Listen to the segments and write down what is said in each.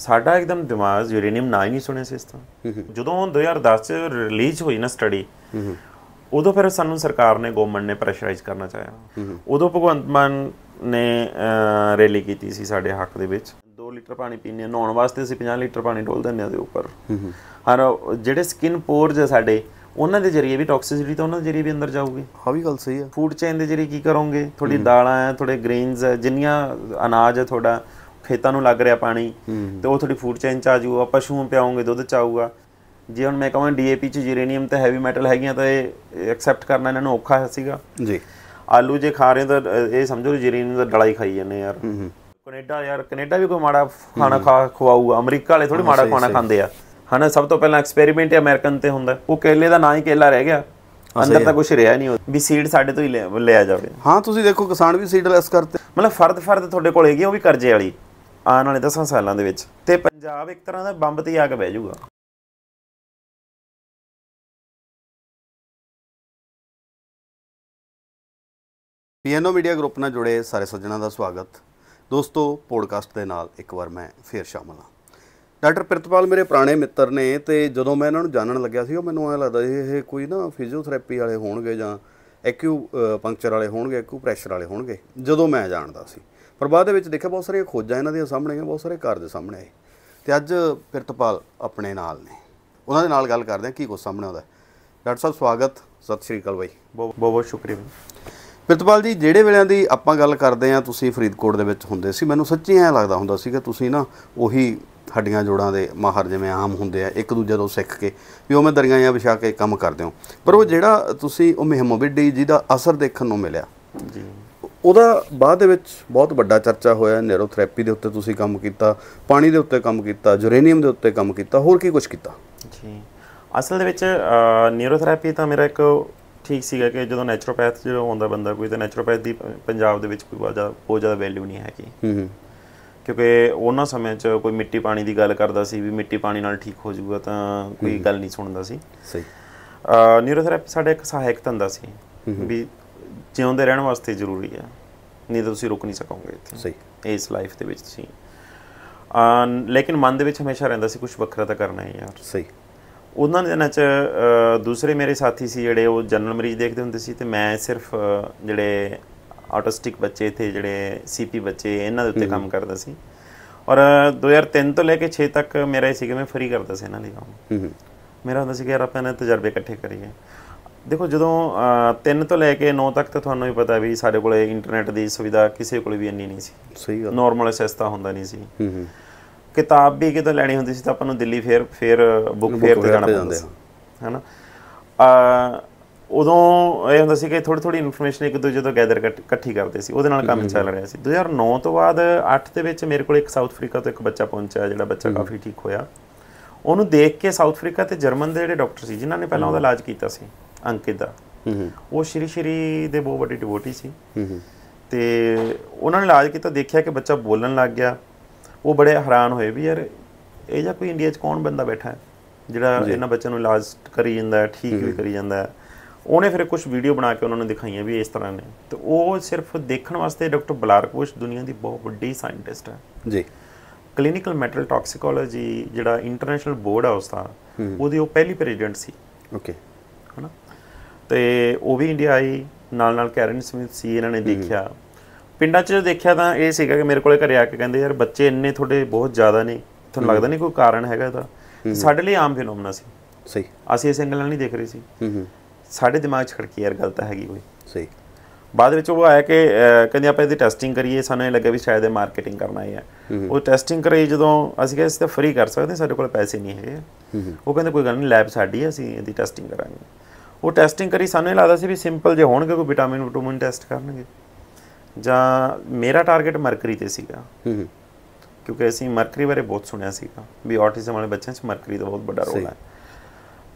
ਸਾਡਾ ਇੱਕਦਮ ਦਿਮਾਗ ਯੂਰੇਨੀਅਮ ਨਾ ਹੀ ਨਹੀਂ ਸੁਣਿਆ ਸੀ ਇਸ ਤੋਂ ਜਦੋਂ 2010 ਚ ਰਿਲੀਜ਼ ਹੋਈ ਨਾ ਸਟੱਡੀ ਉਦੋਂ ਫਿਰ ਸਾਨੂੰ ਸਰਕਾਰ ਨੇ ਗਵਰਨਮੈਂਟ ਨੇ ਪ੍ਰੈਸ਼ਰਾਈਜ਼ ਕਰਨਾ ਚਾਹਿਆ ਉਦੋਂ ਭਗਵੰਤ ਮਾਨ ਨੇ ਰੈਲੀ ਕੀਤੀ ਸੀ ਸਾਡੇ ਹੱਕ ਦੇ ਵਿੱਚ 2 ਲੀਟਰ ਪਾਣੀ ਪੀਣੇ ਨਹਾਉਣ ਵਾਸਤੇ ਅਸੀਂ 50 ਲੀਟਰ ਪਾਣੀ ਡੋਲ ਦਿੰਦੇ ਆ ਦੇ ਉੱਪਰ ਹਰ ਜਿਹੜੇ ਸਕਿਨ ਪੋਰਜ ਸਾਡੇ ਉਹਨਾਂ ਦੇ ਜਰੀਏ ਵੀ ਟੌਕਸਿਸਿਟੀ ਤਾਂ ਉਹਨਾਂ ਦੇ ਜਰੀਏ ਵੀ ਅੰਦਰ ਜਾਊਗੀ ਹਾਂ ਵੀ ਗੱਲ ਸਹੀ ਹੈ ਫੂਡ ਚੇਨ ਦੇ ਜਰੀਏ ਕੀ ਕਰੋਗੇ ਤੁਹਾਡੀ ਦਾਲਾਂ ਹੈ ਤੁਹਾਡੇ ਗ੍ਰੇਨਸ ਹੈ ਜਿੰਨੀਆਂ ਅਨਾਜ ਹੈ ਤੁਹਾਡਾ ਖੇਤਾਂ ਨੂੰ ਲੱਗ ਰਿਹਾ ਪਾਣੀ ਤੇ ਉਹ ਤੁਹਾਡੀ ਫੂਡ ਚੇਨ ਚ ਆ ਜੂਗਾ ਪਸ਼ੂਆਂ ਪਿਆਉਂਗੇ ਦੁੱਧ ਚ ਆਊਗਾ ਜੇ ਹੁਣ ਮੈਂ ਕਹਾਂ ਡੀਏਪੀ ਚ ਜੀਰੇਨੀਅਮ ਤੇ ਹੈਵੀ ਮੈਟਲ ਹੈਗੀਆਂ ਤਾਂ ਇਹ ਐਕਸੈਪਟ ਕਰਨਾ ਇਹਨਾਂ ਨੂੰ ਔਖਾ ਸੀਗਾ ਜੀ ਆਲੂ ਜੇ ਖਾ ਰਹੇ ਤਾਂ ਇਹ ਸਮਝੋ ਯੂਰੇਨੀਅਮ ਦਾ ਡੜਾਈ ਖਾਈ ਜਾਂਦੇ ਯਾਰ ਕੈਨੇਡਾ ਯਾਰ ਕੈਨੇਡਾ ਵੀ ਕੋਈ ਮਾੜਾ ਖਾਣਾ ਖਾ ਖਵਾਊਗਾ ਅਮਰੀਕਾ ਵਾਲੇ ਥੋੜੀ ਮਾੜਾ ਖਾਣਾ ਖਾਂਦੇ ਆ ਹਨਾ ਸਭ ਤੋਂ ਪਹਿਲਾਂ ਐਕਸਪੈਰੀਮੈਂਟ ਅਮਰੀਕਨ ਤੇ ਹੁੰਦਾ ਉਹ ਕੇਲੇ ਦਾ ਨਾ ਹੀ ਕੇਲਾ ਰਹਿ ਗਿਆ ਅੰਦਰ ਤਾਂ ਕੁਝ ਰਿਹਾ ਨਹੀਂ ਵੀ ਸੀਡ ਸਾਡੇ ਤੋਂ ਹੀ ਲਿਆ ਜਾਵੇ ਹਾਂ ਤੁਸੀਂ ਦੇਖੋ ਕਿਸਾਨ ਵੀ ਸੀਡ ਲੈਸ ਕਰਤੇ ਮਤਲਬ ਫਰਦ ਫਰਦ ਤੁਹਾਡੇ ਕੋਲ ਹੈਗੀ ਉਹ ਵੀ ਕਰਜ਼ੇ ਵਾਲੀ ਆਉਣ ਵਾਲੇ 10 ਸਾਲਾਂ ਦੇ ਵਿੱਚ ਤੇ ਪੰਜਾਬ ਇੱਕ ਤਰ੍ਹਾਂ ਦਾ ਬੰਬ ਤੇ ਆ ਕੇ ਬਹਿ ਜਾਊਗਾ ਪੀਐਨਓ ਮੀਡੀਆ ਗਰੁੱਪ ਨਾਲ ਜੁੜੇ ਸਾਰੇ ਸੱਜਣਾ ਦਾ ਸਵਾਗਤ ਦੋਸਤੋ ਪੋਡਕਾਸਟ ਦੇ ਨਾਲ ਇੱਕ ਵਾਰ ਮੈਂ ਫੇਰ ਸ਼ਾਮਲ ਹਾਂ ਡਾਕਟਰ ਪ੍ਰਿਤਪਾਲ ਮੇਰੇ ਪੁਰਾਣੇ ਮਿੱਤਰ ਨੇ ਤੇ ਜਦੋਂ ਮੈਂ ਇਹਨਾਂ ਨੂੰ ਜਾਣਨ ਲੱਗਿਆ ਸੀ ਉਹ ਮੈਨੂੰ ਐ ਲੱਗਦਾ ਸੀ ਇਹ ਕੋਈ ਨਾ ਫਿਜ਼ੀਓਥੈਰੇਪੀ ਵਾਲੇ ਹੋਣਗੇ ਜਾਂ ਐਕਿਊ ਪੰਕਚਰ ਵਾਲੇ ਹੋਣਗੇ ਐਕੂ ਪ੍ਰੈਸ਼ਰ ਵਾਲੇ ਹੋਣਗੇ ਜਦੋਂ ਮੈਂ ਜਾਣਦਾ ਸੀ ਪਰ ਬਾਅਦ ਦੇ ਵਿੱਚ ਦੇਖਿਆ ਬਹੁਤ ਸਾਰੀਆਂ ਖੋਜਾਂ ਇਹਨਾਂ ਦੀਆਂ ਸਾਹਮਣੇ ਬਹੁਤ ਸਾਰੇ ਕਾਰਜ ਸਾਹਮਣੇ ਆਏ ਤੇ ਅੱਜ ਪਿਰਤਪਾਲ ਆਪਣੇ ਨਾਲ ਨੇ ਉਹਨਾਂ ਦੇ ਨਾਲ ਗੱਲ ਕਰਦੇ ਆ ਕੀ ਕੁਝ ਸਾਹਮਣੇ ਆਉਂਦਾ ਡਾਕਟਰ ਸਾਹਿਬ ਸਵਾਗਤ ਸਤਿ ਸ਼੍ਰੀ ਅਕਾਲ ਬਾਈ ਬਹੁਤ ਬਹੁਤ ਸ਼ੁਕਰੀਆ ਫਿਰਤਪਾਲ ਜੀ ਜਿਹੜੇ ਵੇਲਿਆਂ ਦੀ ਆਪਾਂ ਗੱਲ ਕਰਦੇ ਆ ਤੁਸੀਂ ਫਰੀਦਕੋਟ ਦੇ ਵਿੱਚ ਹੁੰਦੇ ਸੀ ਮੈਨੂੰ ਸੱਚੀ ਐ ਲੱਗਦਾ ਹੁੰਦਾ ਸੀ ਕਿ ਤੁਸੀਂ ਨਾ ਉਹੀ ਹੱਡੀਆਂ ਜੋੜਾਂ ਦੇ ਮਾਹਰ ਜਿਵੇਂ ਆਮ ਹੁੰਦੇ ਆ ਇੱਕ ਦੂਜੇ ਤੋਂ ਸਿੱਖ ਕੇ ਵੀ ਉਹ ਮੈਂ ਦਰਗਾਹਾਂ ਵਿਛਾ ਕੇ ਕੰਮ ਕਰਦੇ ਹਾਂ ਪਰ ਉਹ ਜਿਹੜਾ ਤੁਸੀਂ ਉਹ ਮਹਿਮੋਬਿੱਡੀ ਜੀ ਦਾ ਅਸਰ ਦੇਖਣ ਨੂੰ ਮਿਲਿਆ ਜੀ ਉਹਦਾ ਬਾਅਦ ਦੇ ਵਿੱਚ ਬਹੁਤ ਵੱਡਾ ਚਰਚਾ ਹੋਇਆ ਨੈਰੋਥੈਰੇਪੀ ਦੇ ਉੱਤੇ ਤੁਸੀਂ ਕੰਮ ਕੀਤਾ ਪਾਣੀ ਦੇ ਉੱਤੇ ਕੰਮ ਕੀਤਾ ਜੁਰੇਨੀਅਮ ਦੇ ਉੱਤੇ ਕੰਮ ਕੀਤਾ ਹੋਰ ਕੀ ਕੁਝ ਕੀਤਾ ਜੀ ਅਸਲ ਦੇ ਵਿੱਚ ਨੈਰੋਥੈਰੇਪੀ ਤਾਂ ਮੇਰਾ ਇੱਕ ਠੀਕ ਸੀਗਾ ਕਿ ਜਦੋਂ ਨੇਚਰੋਪੈਥ ਜਿਹੜਾ ਹੁੰਦਾ ਬੰਦਾ ਕੋਈ ਤਾਂ ਨੇਚਰੋਪੈਥ ਦੀ ਪੰਜਾਬ ਦੇ ਵਿੱਚ ਕੋਈ ਜ਼ਿਆਦਾ ਬਹੁਤ ਜ਼ਿਆਦਾ ਵੈਲਿਊ ਨਹੀਂ ਹੈਗੀ ਹੂੰ ਹੂੰ ਕਿਉਂਕਿ ਉਹਨਾਂ ਸਮੇਂ 'ਚ ਕੋਈ ਮਿੱਟੀ ਪਾਣੀ ਦੀ ਗੱਲ ਕਰਦਾ ਸੀ ਵੀ ਮਿੱਟੀ ਪਾਣੀ ਨਾਲ ਠੀਕ ਹੋ ਜਾਊਗਾ ਤਾਂ ਕੋਈ ਗੱਲ ਨਹੀਂ ਸੁਣਦਾ ਸੀ ਸਹੀ ਨਿਊਰੋਥੈਰੇਪੀ ਸਾਡੇ ਇੱਕ ਸਹਾਇਕ ਤੰਦਾ ਸੀ ਵੀ ਜਿਉਂਦੇ ਰਹਿਣ ਵਾਸਤੇ ਜ਼ਰੂਰੀ ਹੈ ਨਹੀਂ ਤਾਂ ਤੁਸੀਂ ਰੁਕ ਨਹੀਂ ਸਕੋਗੇ ਇੱਥੇ ਸਹੀ ਇਸ ਲਾਈਫ ਦੇ ਵਿੱਚ ਤੁਸੀਂ ਆ ਲੇਕਿਨ ਮਨ ਦੇ ਵਿੱਚ ਹਮੇਸ਼ਾ ਰਹਿੰਦਾ ਸੀ ਕੁਝ ਵੱਖਰਾ ਤਾਂ ਕਰਨਾ ਹੈ ਯਾਰ ਸਹੀ ਉਹਨਾਂ ਦਿਨਾਂ 'ਚ ਦੂਸਰੇ ਮੇਰੇ ਸਾਥੀ ਸੀ ਜਿਹੜੇ ਉਹ ਜਨਰਲ ਮਰੀਜ਼ ਦੇਖਦੇ ਹੁੰਦੇ ਸੀ ਤੇ ਮੈਂ ਸਿਰਫ ਜਿਹੜੇ ਆਟਿਸਟਿਕ ਬੱਚੇ ਤੇ ਜਿਹੜੇ ਸੀਪੀ ਬੱਚੇ ਇਹਨਾਂ ਦੇ ਉੱਤੇ ਕੰਮ ਕਰਦਾ ਸੀ ਔਰ 2003 ਤੋਂ ਲੈ ਕੇ 6 ਤੱਕ ਮੇਰਾ ਇਹ ਸੀ ਕਿ ਮੈਂ ਫਰੀ ਕਰਦਾ ਸੀ ਇਹਨਾਂ ਲਈ ਕੰਮ ਮੇਰਾ ਹੁੰਦਾ ਸੀ ਕਿ ਯਾਰ ਆਪਾਂ ਨੇ ਤਜਰਬੇ ਇਕੱਠੇ ਕਰੀਏ ਦੇਖੋ ਜਦੋਂ 3 ਤੋਂ ਲੈ ਕੇ 9 ਤੱਕ ਤਾਂ ਤੁਹਾਨੂੰ ਵੀ ਪਤਾ ਵੀ ਸਾਡੇ ਕੋਲੇ ਇੰਟਰਨੈਟ ਦੀ ਸੁਵਿਧਾ ਕਿਸੇ ਕੋਲੇ ਵੀ ਇੰਨੀ ਨਹੀਂ ਸੀ ਸਹੀ ਗੱਲ ਨਾਰਮਲ ਐਸੈਸ ਤਾਂ ਹੁੰਦਾ ਨਹੀਂ ਸੀ ਹੂੰ ਹੂੰ ਕਿਤਾਬ ਵੀ ਕਿਤੇ ਲੈਣੀ ਹੁੰਦੀ ਸੀ ਤਾਂ ਆਪਾਂ ਨੂੰ ਦਿੱਲੀ ਫੇਰ ਫੇਰ ਬੁੱਕ ਫੇਰ ਤੇ ਜਾਣਾ ਪੈਂਦਾ ਸੀ ਹੈਨਾ ਆ ਉਦੋਂ ਇਹ ਹੁੰਦਾ ਸੀ ਕਿ ਥੋੜੀ ਥੋੜੀ ਇਨਫੋਰਮੇਸ਼ਨ ਇੱਕ ਦੂਜੇ ਤੋਂ ਗੈਦਰ ਇਕੱਠੀ ਕਰਦੇ ਸੀ ਉਹਦੇ ਨਾਲ ਕੰਮ ਚੱਲ ਰਿਹਾ ਸੀ 2009 ਤੋਂ ਬਾਅਦ 8 ਦੇ ਵਿੱਚ ਮੇਰੇ ਕੋਲ ਇੱਕ ਸਾਊਥ ਅਫਰੀਕਾ ਤੋਂ ਇੱਕ ਬੱਚਾ ਪਹੁੰਚਿਆ ਜਿਹੜਾ ਬੱਚਾ ਕਾਫੀ ਠੀਕ ਹੋਇਆ ਉਹਨੂੰ ਦੇਖ ਕੇ ਸਾਊਥ ਅਫਰੀਕਾ ਤੇ ਜਰਮਨ ਦੇ ਜਿਹੜੇ ਡਾਕਟਰ ਸੀ ਜਿਨ੍ਹਾਂ ਨੇ ਪਹਿਲਾਂ ਉਹਦਾ ਇਲਾਜ ਕੀਤਾ ਸੀ ਅੰਕਿਤ ਦਾ ਉਹ ਸ਼੍ਰੀ ਸ਼੍ਰੀ ਦੇ ਬਹੁਤ ਵੱਡੇ ਡਿਵੋਟੀ ਸੀ ਤੇ ਉਹਨਾਂ ਨੇ ਇਲਾਜ ਕੀਤਾ ਦੇਖਿਆ ਕਿ ਬੱਚਾ ਬੋਲਣ ਲੱਗ ਗਿਆ ਉਹ ਬੜੇ ਹੈਰਾਨ ਹੋਏ ਵੀ ਯਾਰ ਇਹ ਜਾਂ ਕੋਈ ਇੰਡੀਆ 'ਚ ਕੌਣ ਬੰਦਾ ਬੈਠਾ ਹੈ ਜਿਹੜਾ ਇਹਨਾਂ ਬੱਚਿਆਂ ਨੂੰ ਇਲਾਜ ਕਰੀ ਜਾਂਦਾ ਹੈ ਠੀਕ ਵੀ ਕਰੀ ਜਾਂਦਾ ਹੈ ਉਹਨੇ ਫਿਰ ਕੁਝ ਵੀਡੀਓ ਬਣਾ ਕੇ ਉਹਨਾਂ ਨੂੰ ਦਿਖਾਈਆਂ ਵੀ ਇਸ ਤਰ੍ਹਾਂ ਨੇ ਤੇ ਉਹ ਸਿਰਫ ਦੇਖਣ ਵਾਸਤੇ ਡਾਕਟਰ ਬਲਾਰਕੋਸ਼ ਦੁਨੀਆ ਦੀ ਬਹੁਤ ਵੱਡੀ ਸਾਇੰਟਿਸਟ ਹੈ ਜੀ ਕਲੀਨਿਕਲ ਮੈਟਰਲ ਟਾਕਸਿਕੋਲੋਜੀ ਜਿਹੜਾ ਇੰਟਰਨੈਸ਼ਨਲ ਬੋਰਡ ਆ ਉਸ ਦਾ ਉਹਦੀ ਉਹ ਪਹਿਲੀ ਪ੍ਰੈਜ਼ੀਡੈਂਟ ਸੀ ਓਕੇ ਹਨਾ ਤੇ ਉਹ ਵੀ ਇੰਡੀਆ ਆਈ ਨਾਲ ਨਾਲ ਕੈਰਨ ਸਮਿਥ ਸੀ ਇਹਨਾਂ ਨੇ ਦੇਖਿਆ ਪਿੰਡਾਂ 'ਚ ਦੇਖਿਆ ਤਾਂ ਇਹ ਸੀਗਾ ਕਿ ਮੇਰੇ ਕੋਲੇ ਘਰੇ ਆ ਕੇ ਕਹਿੰਦੇ ਯਾਰ ਬੱਚੇ ਇੰਨੇ ਤੁਹਾਡੇ ਬਹੁਤ ਜ਼ਿਆਦਾ ਨੇ ਤੁਹਾਨੂੰ ਲੱਗਦਾ ਨਹੀਂ ਕੋਈ ਕਾਰਨ ਹੈਗਾ ਇਹਦਾ ਸਾਡੇ ਲਈ ਆਮ ਫੀਨੋਮਨਾ ਸੀ ਸਹੀ ਅਸੀਂ ਇਹ ਸਿੰਗਲ ਨਾਲ ਨਹੀਂ ਦੇਖ ਰਹੇ ਸੀ ਸਾਡੇ ਦਿਮਾਗ 'ਚ ਖੜਕੀ ਯਾਰ ਗਲਤ ਹੈਗੀ ਕੋਈ ਸਹੀ ਬਾਅਦ ਵਿੱਚ ਉਹ ਆਇਆ ਕਿ ਕਹਿੰਦੇ ਆਪਾਂ ਇਹਦੀ ਟੈਸਟਿੰਗ ਕਰੀਏ ਸਾਨੂੰ ਇਹ ਲੱਗਿਆ ਵੀ ਸ਼ਾਇਦ ਇਹ ਮਾਰਕੀਟਿੰਗ ਕਰਨਾ ਹੈ ਉਹ ਟੈਸਟਿੰਗ ਕਰੇ ਜਦੋਂ ਅਸੀਂ ਕਹਿੰਦੇ ਇਸ ਫ੍ਰੀ ਕਰ ਸਕਦੇ ਸਾਡੇ ਕੋਲ ਪੈਸੇ ਨਹੀਂ ਹੈਗੇ ਉਹ ਕਹਿੰਦੇ ਕੋਈ ਗੱਲ ਨਹੀਂ ਲੈਬ ਸਾਡੀ ਹੈ ਅਸੀਂ ਇਹਦੀ ਟੈਸਟਿੰਗ ਕਰਾਂਗੇ ਉਹ ਟੈਸਟਿੰਗ ਕਰੀ ਸਾਨੂੰ ਇਹ ਲੱਗਦਾ ਸੀ ਵੀ ਸਿੰਪਲ ਜੇ ਹੋਣਗੇ ਕੋਈ ਵਿਟਾਮਿਨ ਵਿਟਾਮਿਨ ਟੈਸਟ ਕਰਨਗੇ ਜਾਂ ਮੇਰਾ ਟਾਰਗੇਟ ਮਰਕਰੀ ਤੇ ਸੀਗਾ ਕਿਉਂਕਿ ਅਸੀਂ ਮਰਕਰੀ ਬਾਰੇ ਬਹੁਤ ਸੁਣਿਆ ਸੀਗਾ ਵੀ ਆਟਿਜ਼ਮ ਵਾਲੇ ਬੱਚਿਆਂ 'ਚ ਮਰਕਰੀ ਦਾ ਬਹੁਤ ਵੱਡਾ ਰੋਲ ਹੈ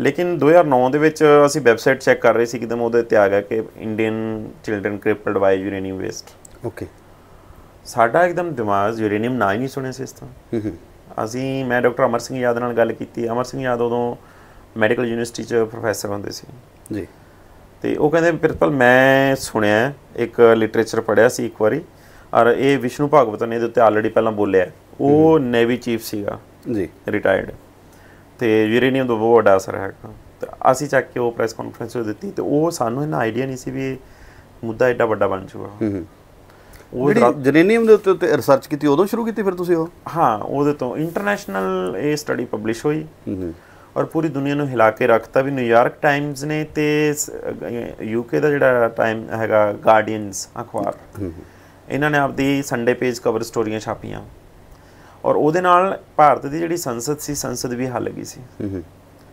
ਲੇਕਿਨ 2009 ਦੇ ਵਿੱਚ ਅਸੀਂ ਵੈਬਸਾਈਟ ਚੈੱਕ ਕਰ ਰਹੇ ਸੀ ਕਿਦਮ ਉਹਦੇ ਤੇ ਆ ਗਿਆ ਕਿ Indian children crippled by uranium waste okay ਸਾਡਾ ਇੱਕਦਮ ਦਿਮਾਗ ਯੂਰੇਨੀਅਮ ਨਾ ਹੀ ਨਹੀਂ ਸੁਣਿਆ ਸੀ ਇਸ ਤੋਂ ਅਸੀਂ ਮੈਂ ਡਾਕਟਰ ਅਮਰ ਸਿੰਘ ਯਾਦ ਨਾਲ ਗੱਲ ਕੀਤੀ ਅਮਰ ਸਿੰਘ ਯਾਦ ਉਦੋਂ ਮੈਡੀਕਲ ਯੂਨੀਵਰਸਿਟੀ 'ਚ ਪ੍ਰੋਫੈਸਰ ਹੁੰਦੇ ਸੀ ਜੀ ਤੇ ਉਹ ਕਹਿੰਦੇ ਪ੍ਰਿੰਸੀਪਲ ਮੈਂ ਸੁਣਿਆ ਇੱਕ ਲਿਟਰੇਚਰ ਪੜਿਆ ਸੀ ਇੱਕ ਵਾਰੀ ਔਰ ਇਹ ਵਿਸ਼ਨੂੰ ਭਗਵਤ ਨੇ ਇਹਦੇ ਉੱਤੇ ਆਲਰੇਡੀ ਪਹਿਲਾਂ ਬੋਲਿਆ ਉਹ ਨੇਵੀ ਚੀਫ ਸੀਗਾ ਜੀ ਰਿਟਾਇਰਡ ਤੇ ਯੂਰੇਨੀਅਮ ਦਾ ਬਹੁਤ ਵੱਡਾ ਅਸਰ ਹੈਗਾ ਤੇ ਅਸੀਂ ਚੱਕ ਕੇ ਉਹ ਪ੍ਰੈਸ ਕਾਨਫਰੰਸ ਦਿੱਤੀ ਤੇ ਉਹ ਸਾਨੂੰ ਇਹਨਾਂ ਆਈਡੀਆ ਨਹੀਂ ਸੀ ਵੀ ਮੁੱਦਾ ਐਡਾ ਵੱਡਾ ਬਣ ਚੁੱਕਾ ਉਹ ਜਰੇਨੀਅਮ ਦੇ ਉੱਤੇ ਉੱਤੇ ਰਿਸਰਚ ਕੀਤੀ ਉਦੋਂ ਸ਼ੁਰੂ ਕੀਤੀ ਫਿਰ ਤੁਸੀਂ ਉਹ ਹਾਂ ਉਹਦੇ ਤੋਂ ਇੰਟਰਨੈਸ਼ਨਲ ਇਹ ਸਟੱਡੀ ਪਬਲਿਸ਼ ਹੋਈ ਔਰ ਪੂਰੀ ਦੁਨੀਆ ਨੂੰ ਹਿਲਾ ਕੇ ਰੱਖਤਾ ਵੀ ਨਿਊਯਾਰਕ ਟਾਈਮਜ਼ ਨੇ ਤੇ ਯੂਕੇ ਦਾ ਜਿਹੜਾ ਟਾਈਮ ਹੈਗਾ ਗਾਰਡੀਅਨਸ ਅਖਬਾਰ ਇਹਨਾਂ ਨੇ ਆਪਦੀ ਸੰਡੇ ਪੇਜ ਕਵਰ ਸਟੋਰੀਆਂ ਛਾਪੀਆਂ ਔਰ ਉਹਦੇ ਨਾਲ ਭਾਰਤ ਦੀ ਜਿਹੜੀ ਸੰਸਦ ਸੀ ਸੰਸਦ ਵੀ ਹੱਲ ਗਈ ਸੀ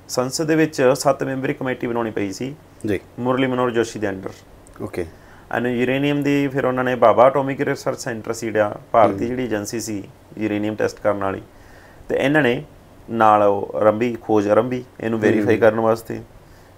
ਸੰਸਦ ਦੇ ਵਿੱਚ ਸੱਤ ਮੈਂਬਰੀ ਕਮੇਟੀ ਬਣਾਉਣੀ ਪਈ ਸੀ ਜੀ ਮੁਰਲੀ ਮਨੋਰ ਜੋਸ਼ੀ ਦੇ ਅੰਡਰ ਓਕੇ ਅਨ ਯੂਰੇਨੀਅਮ ਦੀ ਫਿਰ ਉਹਨਾਂ ਨੇ ਬਾਬਾ ਐਟੋਮਿਕ ਰਿਸਰਚ ਸੈਂਟਰ ਸੀੜਿਆ ਭਾਰਤੀ ਜਿਹੜੀ ਏਜੰਸੀ ਸੀ ਯੂਰੇਨੀਅਮ ਟੈਸਟ ਕਰਨ ਵਾਲੀ ਤੇ ਇਹਨਾਂ ਨੇ ਨਾਲ ਆਰੰਭੀ ਖੋਜ ਆਰੰਭੀ ਇਹਨੂੰ ਵੈਰੀਫਾਈ ਕਰਨ ਵਾਸਤੇ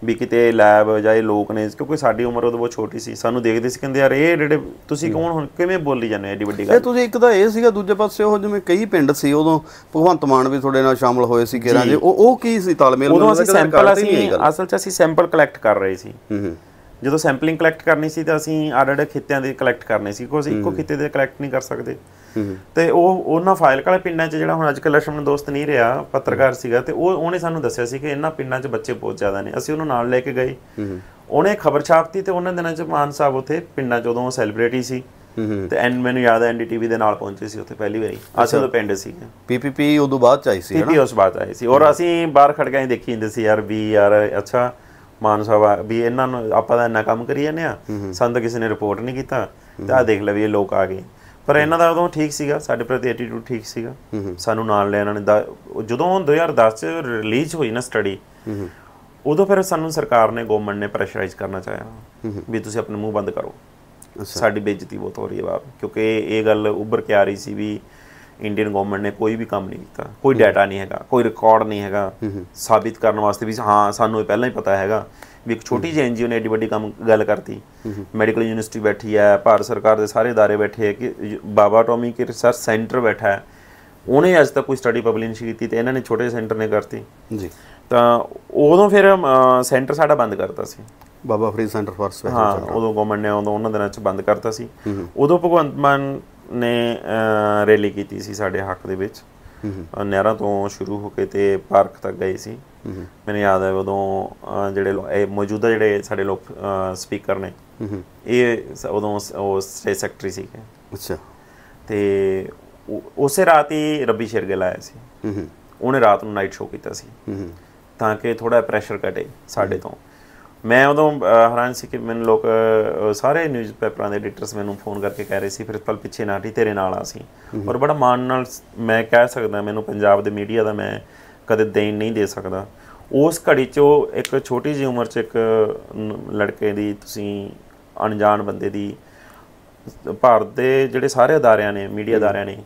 ਵੀ ਕਿਤੇ ਲੈਬ ਜਾਂ ਇਹ ਲੋਕ ਨੇ ਕਿਉਂਕਿ ਸਾਡੀ ਉਮਰ ਉਦੋਂ ਬਹੁਤ ਛੋਟੀ ਸੀ ਸਾਨੂੰ ਦੇਖਦੇ ਸੀ ਕਹਿੰਦੇ ਯਾਰ ਇਹ ਜਿਹੜੇ ਤੁਸੀਂ ਕੌਣ ਹੁਣ ਕਿਵੇਂ ਬੋਲੀ ਜਾਂਦੇ ਐਡੀ ਵੱਡੀ ਗੱਲ ਇਹ ਤੁਸੀਂ ਇੱਕ ਤਾਂ ਇਹ ਸੀਗਾ ਦੂਜੇ ਪਾਸੇ ਉਹ ਜਿਵੇਂ ਕਈ ਪਿੰਡ ਸੀ ਉਦੋਂ ਭਗਵੰਤ ਮਾਨ ਵੀ ਤੁਹਾਡੇ ਨਾਲ ਸ਼ਾਮਲ ਹੋਏ ਸੀ ਕਿਹੜਾ ਜੇ ਉਹ ਉਹ ਕੀ ਸੀ ਤਾਲਮੇਲ ਉਹਨਾਂ ਅਸੀਂ ਸੈਂਪਲ ਅਸੀਂ ਅਸਲ 'ਚ ਅਸੀਂ ਸੈਂਪਲ ਕਲੈਕਟ ਕਰ ਰਹੇ ਸੀ ਜਦੋਂ ਸੈਂਪਲਿੰਗ ਕਲੈਕਟ ਕਰਨੀ ਸੀ ਤਾਂ ਅਸੀਂ ਆੜੜ ਖਿੱਤਿਆਂ ਦੇ ਕਲੈਕਟ ਕਰਨੇ ਸੀ ਕੋਈ ਇੱਕੋ ਖਿੱਤੇ ਦੇ ਕਲੈਕਟ ਨਹੀਂ ਕਰ ਸਕਦੇ ਤੇ ਉਹ ਉਹਨਾਂ ਫਾਇਲ ਕਾਲ ਪਿੰਡਾਂ 'ਚ ਜਿਹੜਾ ਹੁਣ ਅੱਜ ਕੱਲ੍ਹ ਲక్ష్ਮਣ ਦੋਸਤ ਨਹੀਂ ਰਿਹਾ ਪੱਤਰਕਾਰ ਸੀਗਾ ਤੇ ਉਹ ਉਹਨੇ ਸਾਨੂੰ ਦੱਸਿਆ ਸੀ ਕਿ ਇਹਨਾਂ ਪਿੰਡਾਂ 'ਚ ਬੱਚੇ ਬਹੁਤ ਜ਼ਿਆਦਾ ਨੇ ਅਸੀਂ ਉਹਨੂੰ ਨਾਲ ਲੈ ਕੇ ਗਏ ਉਹਨੇ ਖਬਰ ਛਾਪਤੀ ਤੇ ਉਹਨਾਂ ਦਿਨਾਂ 'ਚ ਮਾਨ ਸਾਹਿਬ ਉੱਥੇ ਪਿੰਡਾਂ 'ਚ ਉਦੋਂ ਸੈਲੀਬ੍ਰਿਟੀ ਸੀ ਤੇ ਐਨ ਮੈਨੂੰ ਯਾਦ ਹੈ ਐਨਡੀਟੀਵੀ ਦੇ ਨਾਲ ਪਹੁੰਚੇ ਸੀ ਉੱਥੇ ਪਹਿਲੀ ਵਾਰੀ ਅਸੀਂ ਉਹ ਪਿੰਡ ਸੀ ਪੀਪੀਪੀ ਉਦੋਂ ਬਾਅਦ ਚ ਆਈ ਸੀ ਪੀਪੀ ਉਸ ਬਾਅਦ ਆਈ ਸੀ ਔਰ ਅਸੀਂ ਬਾਹਰ ਖੜ ਗਏ ਦੇਖੀ ਜਾਂਦੇ ਸੀ ਯਾਰ ਵੀ ਯਾਰ ਅੱਛਾ ਮਾਨ ਸਾਹਿਬ ਵੀ ਇਹਨਾਂ ਨੂੰ ਆਪਾਂ ਦਾ ਇੰਨਾ ਕੰਮ ਕਰੀ ਜਾਂਦੇ ਆ ਸੰਦ ਕਿਸੇ ਨੇ ਰਿਪੋਰਟ ਨਹੀਂ ਕੀਤਾ ਤਾਂ ਆ ਦੇਖ ਲੈ ਵੀ ਇਹ ਲੋਕ ਆ ਗਏ ਪਰ ਇਹਨਾਂ ਦਾ ਉਦੋਂ ਠੀਕ ਸੀਗਾ ਸਾਡੇ ਪ੍ਰਤੀ ਐਟੀਟਿਊਡ ਠੀਕ ਸੀਗਾ ਸਾਨੂੰ ਨਾਲ ਲਿਆ ਇਹਨਾਂ ਨੇ ਜਦੋਂ 2010 ਚ ਰਿਲੀਜ਼ ਹੋਈ ਨਾ ਸਟੱਡੀ ਉਦੋਂ ਫਿਰ ਸਾਨੂੰ ਸਰਕਾਰ ਨੇ ਗਵਰਨਮੈਂਟ ਨੇ ਪ੍ਰੈਸ਼ਰਾਈਜ਼ ਕਰਨਾ ਚਾਹਿਆ ਵੀ ਤੁਸੀਂ ਆਪਣੇ ਮੂੰਹ ਬੰਦ ਕਰੋ ਸਾਡੀ ਬੇਇੱਜ਼ਤੀ ਬਹੁਤ ਹੋ ਰਹੀ ਹੈ ਬਾਬ ਕਿਉਂਕਿ ਇਹ ਗੱਲ ਉੱਭਰ ਕੇ ਆ ਰਹੀ ਸੀ ਵੀ ਇੰਡੀਅਨ ਗਵਰਨਮੈਂਟ ਨੇ ਕੋਈ ਵੀ ਕੰਮ ਨਹੀਂ ਕੀਤਾ ਕੋਈ ਡਾਟਾ ਨਹੀਂ ਹੈਗਾ ਕੋਈ ਰਿਕਾਰਡ ਨਹੀਂ ਹੈਗਾ ਸਾਬਿਤ ਕਰਨ ਵਾਸਤੇ ਵੀ ਹਾਂ ਸਾਨੂੰ ਇਹ ਪਹਿਲਾਂ ਹੀ ਪਤਾ ਹੈਗਾ ਵੀ ਇੱਕ ਛੋਟੀ ਜਿਹੀ ਐਨਜੀਓ ਨੇ ਐਡੀ ਵੱਡੀ ਕੰਮ ਗੱਲ ਕਰਤੀ ਮੈਡੀਕਲ ਯੂਨੀਵਰਸਿਟੀ ਬੈਠੀ ਹੈ ਭਾਰਤ ਸਰਕਾਰ ਦੇ ਸਾਰੇ ادارے ਬੈਠੇ ਹੈ ਕਿ Bhabha atomic research centre ਬੈਠਾ ਹੈ ਉਹਨੇ ਅੱਜ ਤੱਕ ਕੋਈ ਸਟੱਡੀ ਪਬਲਿਸ਼ ਕੀਤੀ ਤੇ ਇਹਨਾਂ ਨੇ ਛੋਟੇ ਸੈਂਟਰ ਨੇ ਕਰਤੀ ਜੀ ਤਾਂ ਉਦੋਂ ਫਿਰ ਸੈਂਟਰ ਸਾਡਾ ਬੰਦ ਕਰਤਾ ਸੀ Baba Farid centre for special ਹਾਂ ਉਦੋਂ ਗਵਰਨਮੈਂਟ ਨੇ ਉਦੋਂ ਉਹਨਾਂ ਦਿਨਾਂ 'ਚ ਬੰਦ ਕਰਤਾ ਸੀ ਉਦੋਂ ਭਗਵੰਤ ਮਾਨ ਨੇ ਰੈਲੀ ਕੀਤੀ ਸੀ ਸਾਡੇ ਹੱਕ ਦੇ ਵਿੱਚ ਨਹਿਰਾਂ ਤੋਂ ਸ਼ੁਰੂ ਹੋ ਕੇ ਤੇ ਪਾਰਕ ਤੱਕ ਗਏ ਸੀ ਮੈਨੂੰ ਯਾਦ ਹੈ ਉਦੋਂ ਜਿਹੜੇ ਇਹ ਮੌਜੂਦਾ ਜਿਹੜੇ ਸਾਡੇ ਲੋਕ ਸਪੀਕਰ ਨੇ ਇਹ ਉਦੋਂ ਉਹ ਸਟੇਟ ਸੈਕਟਰੀ ਸੀਗੇ ਅੱਛਾ ਤੇ ਉਸੇ ਰਾਤ ਹੀ ਰੱਬੀ ਸ਼ੇਰਗਿੱਲ ਆਇਆ ਸੀ ਉਹਨੇ ਰਾਤ ਨੂੰ ਨਾਈਟ ਸ਼ੋਅ ਕੀਤਾ ਸੀ ਤਾਂ ਕਿ ਥੋੜਾ ਪ੍ਰੈਸ਼ਰ ਘਟੇ ਸਾਡੇ ਤੋਂ ਮੈਂ ਉਦੋਂ ਹੈਰਾਨ ਸੀ ਕਿ ਮੈਨੂੰ ਲੋਕ ਸਾਰੇ ਨਿਊਜ਼ ਪੇਪਰਾਂ ਦੇ ਐਡੀਟਰਸ ਮੈਨੂੰ ਫੋਨ ਕਰਕੇ ਕਹਿ ਰਹੇ ਸੀ ਫਿਰ ਪਲ ਪਿੱਛੇ ਨਾਟੀ ਤੇਰੇ ਨਾਲ ਆ ਸੀ ਔਰ ਬੜਾ ਮਾਣ ਨਾਲ ਮੈਂ ਕਹਿ ਸਕਦਾ ਮੈਨੂੰ ਪੰਜਾਬ ਦੇ ਮੀਡੀਆ ਦਾ ਮੈਂ ਕਦੇ ਦੇਣ ਨਹੀਂ ਦੇ ਸਕਦਾ ਉਸ ਘੜੀ 'ਚ ਉਹ ਇੱਕ ਛੋਟੀ ਜਿਹੀ ਉਮਰ 'ਚ ਇੱਕ ਲੜਕੇ ਦੀ ਤੁਸੀਂ ਅਣਜਾਣ ਬੰਦੇ ਦੀ ਭਾਰਤ ਦੇ ਜਿਹੜੇ ਸਾਰੇ ਅਦਾਰਿਆਂ ਨੇ ਮੀਡੀਆ ਅਦਾਰਿਆਂ ਨੇ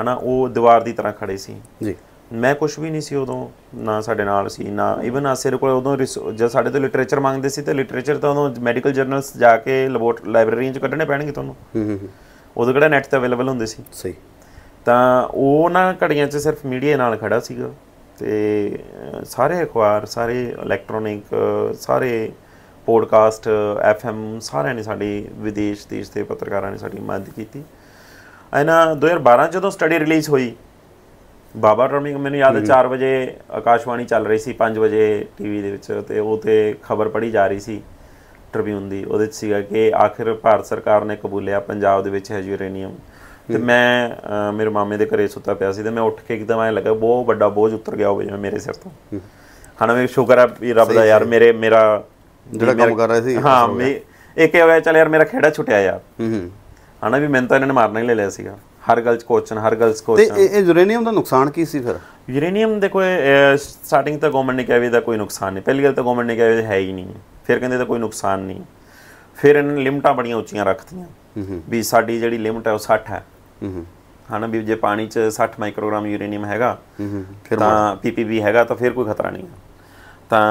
ਹਨਾ ਉਹ ਦੀਵਾਰ ਦੀ ਤਰ੍ਹਾਂ ਖੜੇ ਸੀ ਜੀ ਮੈਂ ਕੁਝ ਵੀ ਨਹੀਂ ਸੀ ਉਦੋਂ ਨਾ ਸਾਡੇ ਨਾਲ ਸੀ ਨਾ ਇਵਨ ਆ ਕੋਲ ਉਦੋਂ ਜਦ ਸਾਡੇ ਤੋਂ ਲਿਟਰੇਚਰ ਮੰਗਦੇ ਸੀ ਤੇ ਲਿਟਰੇਚਰ ਤਾਂ ਉਦੋਂ ਮੈਡੀਕਲ ਜਰਨਲਸ ਜਾ ਕੇ ਲੈਬੋਰਟ ਲਾਇਬ੍ਰੇਰੀਆਂ ਚ ਕੱਢਣੇ ਪੈਣਗੇ ਤੁਹਾਨੂੰ ਹੂੰ ਹੂੰ ਉਦੋਂ ਕਿਹੜਾ ਨੈਟ ਤੇ ਅਵੇਲੇਬਲ ਹੁੰਦੇ ਸੀ ਸਹੀ ਤਾਂ ਉਹ ਨਾ ਘੜੀਆਂ 'ਚ ਸਿਰਫ ਮੀਡੀਆ ਨਾਲ ਖੜਾ ਸੀਗਾ ਤੇ ਸਾਰੇ ਅਖਬਾਰ ਸਾਰੇ ਇਲੈਕਟ੍ਰੋਨਿਕ ਸਾਰੇ ਪੋਡਕਾਸਟ ਐਫਐਮ ਸਾਰਿਆਂ ਨੇ ਸਾਡੀ ਵਿਦੇਸ਼ ਦੇਸ਼ ਦੇ ਪੱਤਰਕਾਰਾਂ ਨੇ ਸਾਡੀ ਮਦਦ ਕੀਤੀ ਐਨਾ 2012 ਜਦੋਂ ਸਟੱਡੀ ਰਿਲੀਜ਼ ਹੋਈ ਬਾਬਾ ਟਰਮਿੰਗ ਮੈਨੂੰ ਯਾਦ ਹੈ 4 ਵਜੇ ਆਕਾਸ਼ਵਾਣੀ ਚੱਲ ਰਹੀ ਸੀ 5 ਵਜੇ ਟੀਵੀ ਦੇ ਵਿੱਚ ਤੇ ਉਹ ਤੇ ਖਬਰ ਪੜੀ ਜਾ ਰਹੀ ਸੀ ਟ੍ਰਿਬਿਊਨ ਦੀ ਉਹਦੇ ਵਿੱਚ ਸੀਗਾ ਕਿ ਆਖਿਰ ਭਾਰਤ ਸਰਕਾਰ ਨੇ ਕਬੂਲਿਆ ਪੰਜਾਬ ਦੇ ਵਿੱਚ ਹੈ ਯੂਰੇਨੀਅਮ ਤੇ ਮੈਂ ਮੇਰੇ ਮਾਮੇ ਦੇ ਘਰੇ ਸੁੱਤਾ ਪਿਆ ਸੀ ਤੇ ਮੈਂ ਉੱਠ ਕੇ ਇੱਕਦਮ ਐ ਲੱਗਾ ਬਹੁਤ ਵੱਡਾ ਬੋਝ ਉੱਤਰ ਗਿਆ ਹੋਵੇ ਜਿਵੇਂ ਮੇਰੇ ਸਿਰ ਤੋਂ ਹਣਾ ਮੈਂ ਸ਼ੁਕਰ ਆ ਵੀ ਰੱਬ ਦਾ ਯਾਰ ਮੇਰੇ ਮੇਰਾ ਜਿਹੜਾ ਕੰਮ ਕਰ ਰਿਹਾ ਸੀ ਹਾਂ ਮੈਂ ਇੱਕ ਹੀ ਹੋਇਆ ਚੱਲ ਯਾਰ ਮੇਰਾ ਖੇੜਾ ਛੁੱਟਿਆ ਯਾਰ ਹੂੰ ਹਣਾ ਵੀ ਮੈਂ ਤਾਂ ਇਹਨਾਂ ਨੇ ਮਾਰਨਾ ਹੀ ਲੈ ਲਿਆ ਸੀਗਾ ਹਰ ਗੱਲ ਚ ਕੋਚਨ ਹਰ ਗੱਲ ਚ ਕੋਚਨ ਤੇ ਇਹ ਯੂਰੇਨੀਅਮ ਦਾ ਨੁਕਸਾਨ ਕੀ ਸੀ ਫਿਰ ਯੂਰੇਨੀਅਮ ਦੇਖੋ ਸਟਾਰਟਿੰਗ ਤਾਂ ਗਵਰਨਮੈਂਟ ਨੇ ਕਿਹਾ ਵੀ ਦਾ ਕੋਈ ਨੁਕਸਾਨ ਨਹੀਂ ਪਹਿਲੀ ਗੱਲ ਤਾਂ ਗਵਰਨਮੈਂਟ ਨੇ ਕਿਹਾ ਵੀ ਹੈ ਹੀ ਨਹੀਂ ਫਿਰ ਕਹਿੰਦੇ ਤਾਂ ਕੋਈ ਨੁਕਸਾਨ ਨਹੀਂ ਫਿਰ ਇਹਨਾਂ ਨੇ ਲਿਮਟਾਂ ਬੜੀਆਂ ਉੱਚੀਆਂ ਰੱਖਤੀਆਂ ਵੀ ਸਾਡੀ ਜਿਹੜੀ ਲਿਮਟ ਹੈ ਉਹ 60 ਹੈ ਨਾ ਵੀ ਜੇ ਪਾਣੀ ਚ 60 ਮਾਈਕਰੋਗ੍ਰਾਮ ਯੂਰੇਨੀਅਮ ਹੈਗਾ ਫਿਰ ਤਾਂ ਪੀਪੀਬੀ ਹੈਗਾ ਤਾਂ ਫਿਰ ਕੋਈ ਖਤਰਾ ਨਹੀਂ ਤਾਂ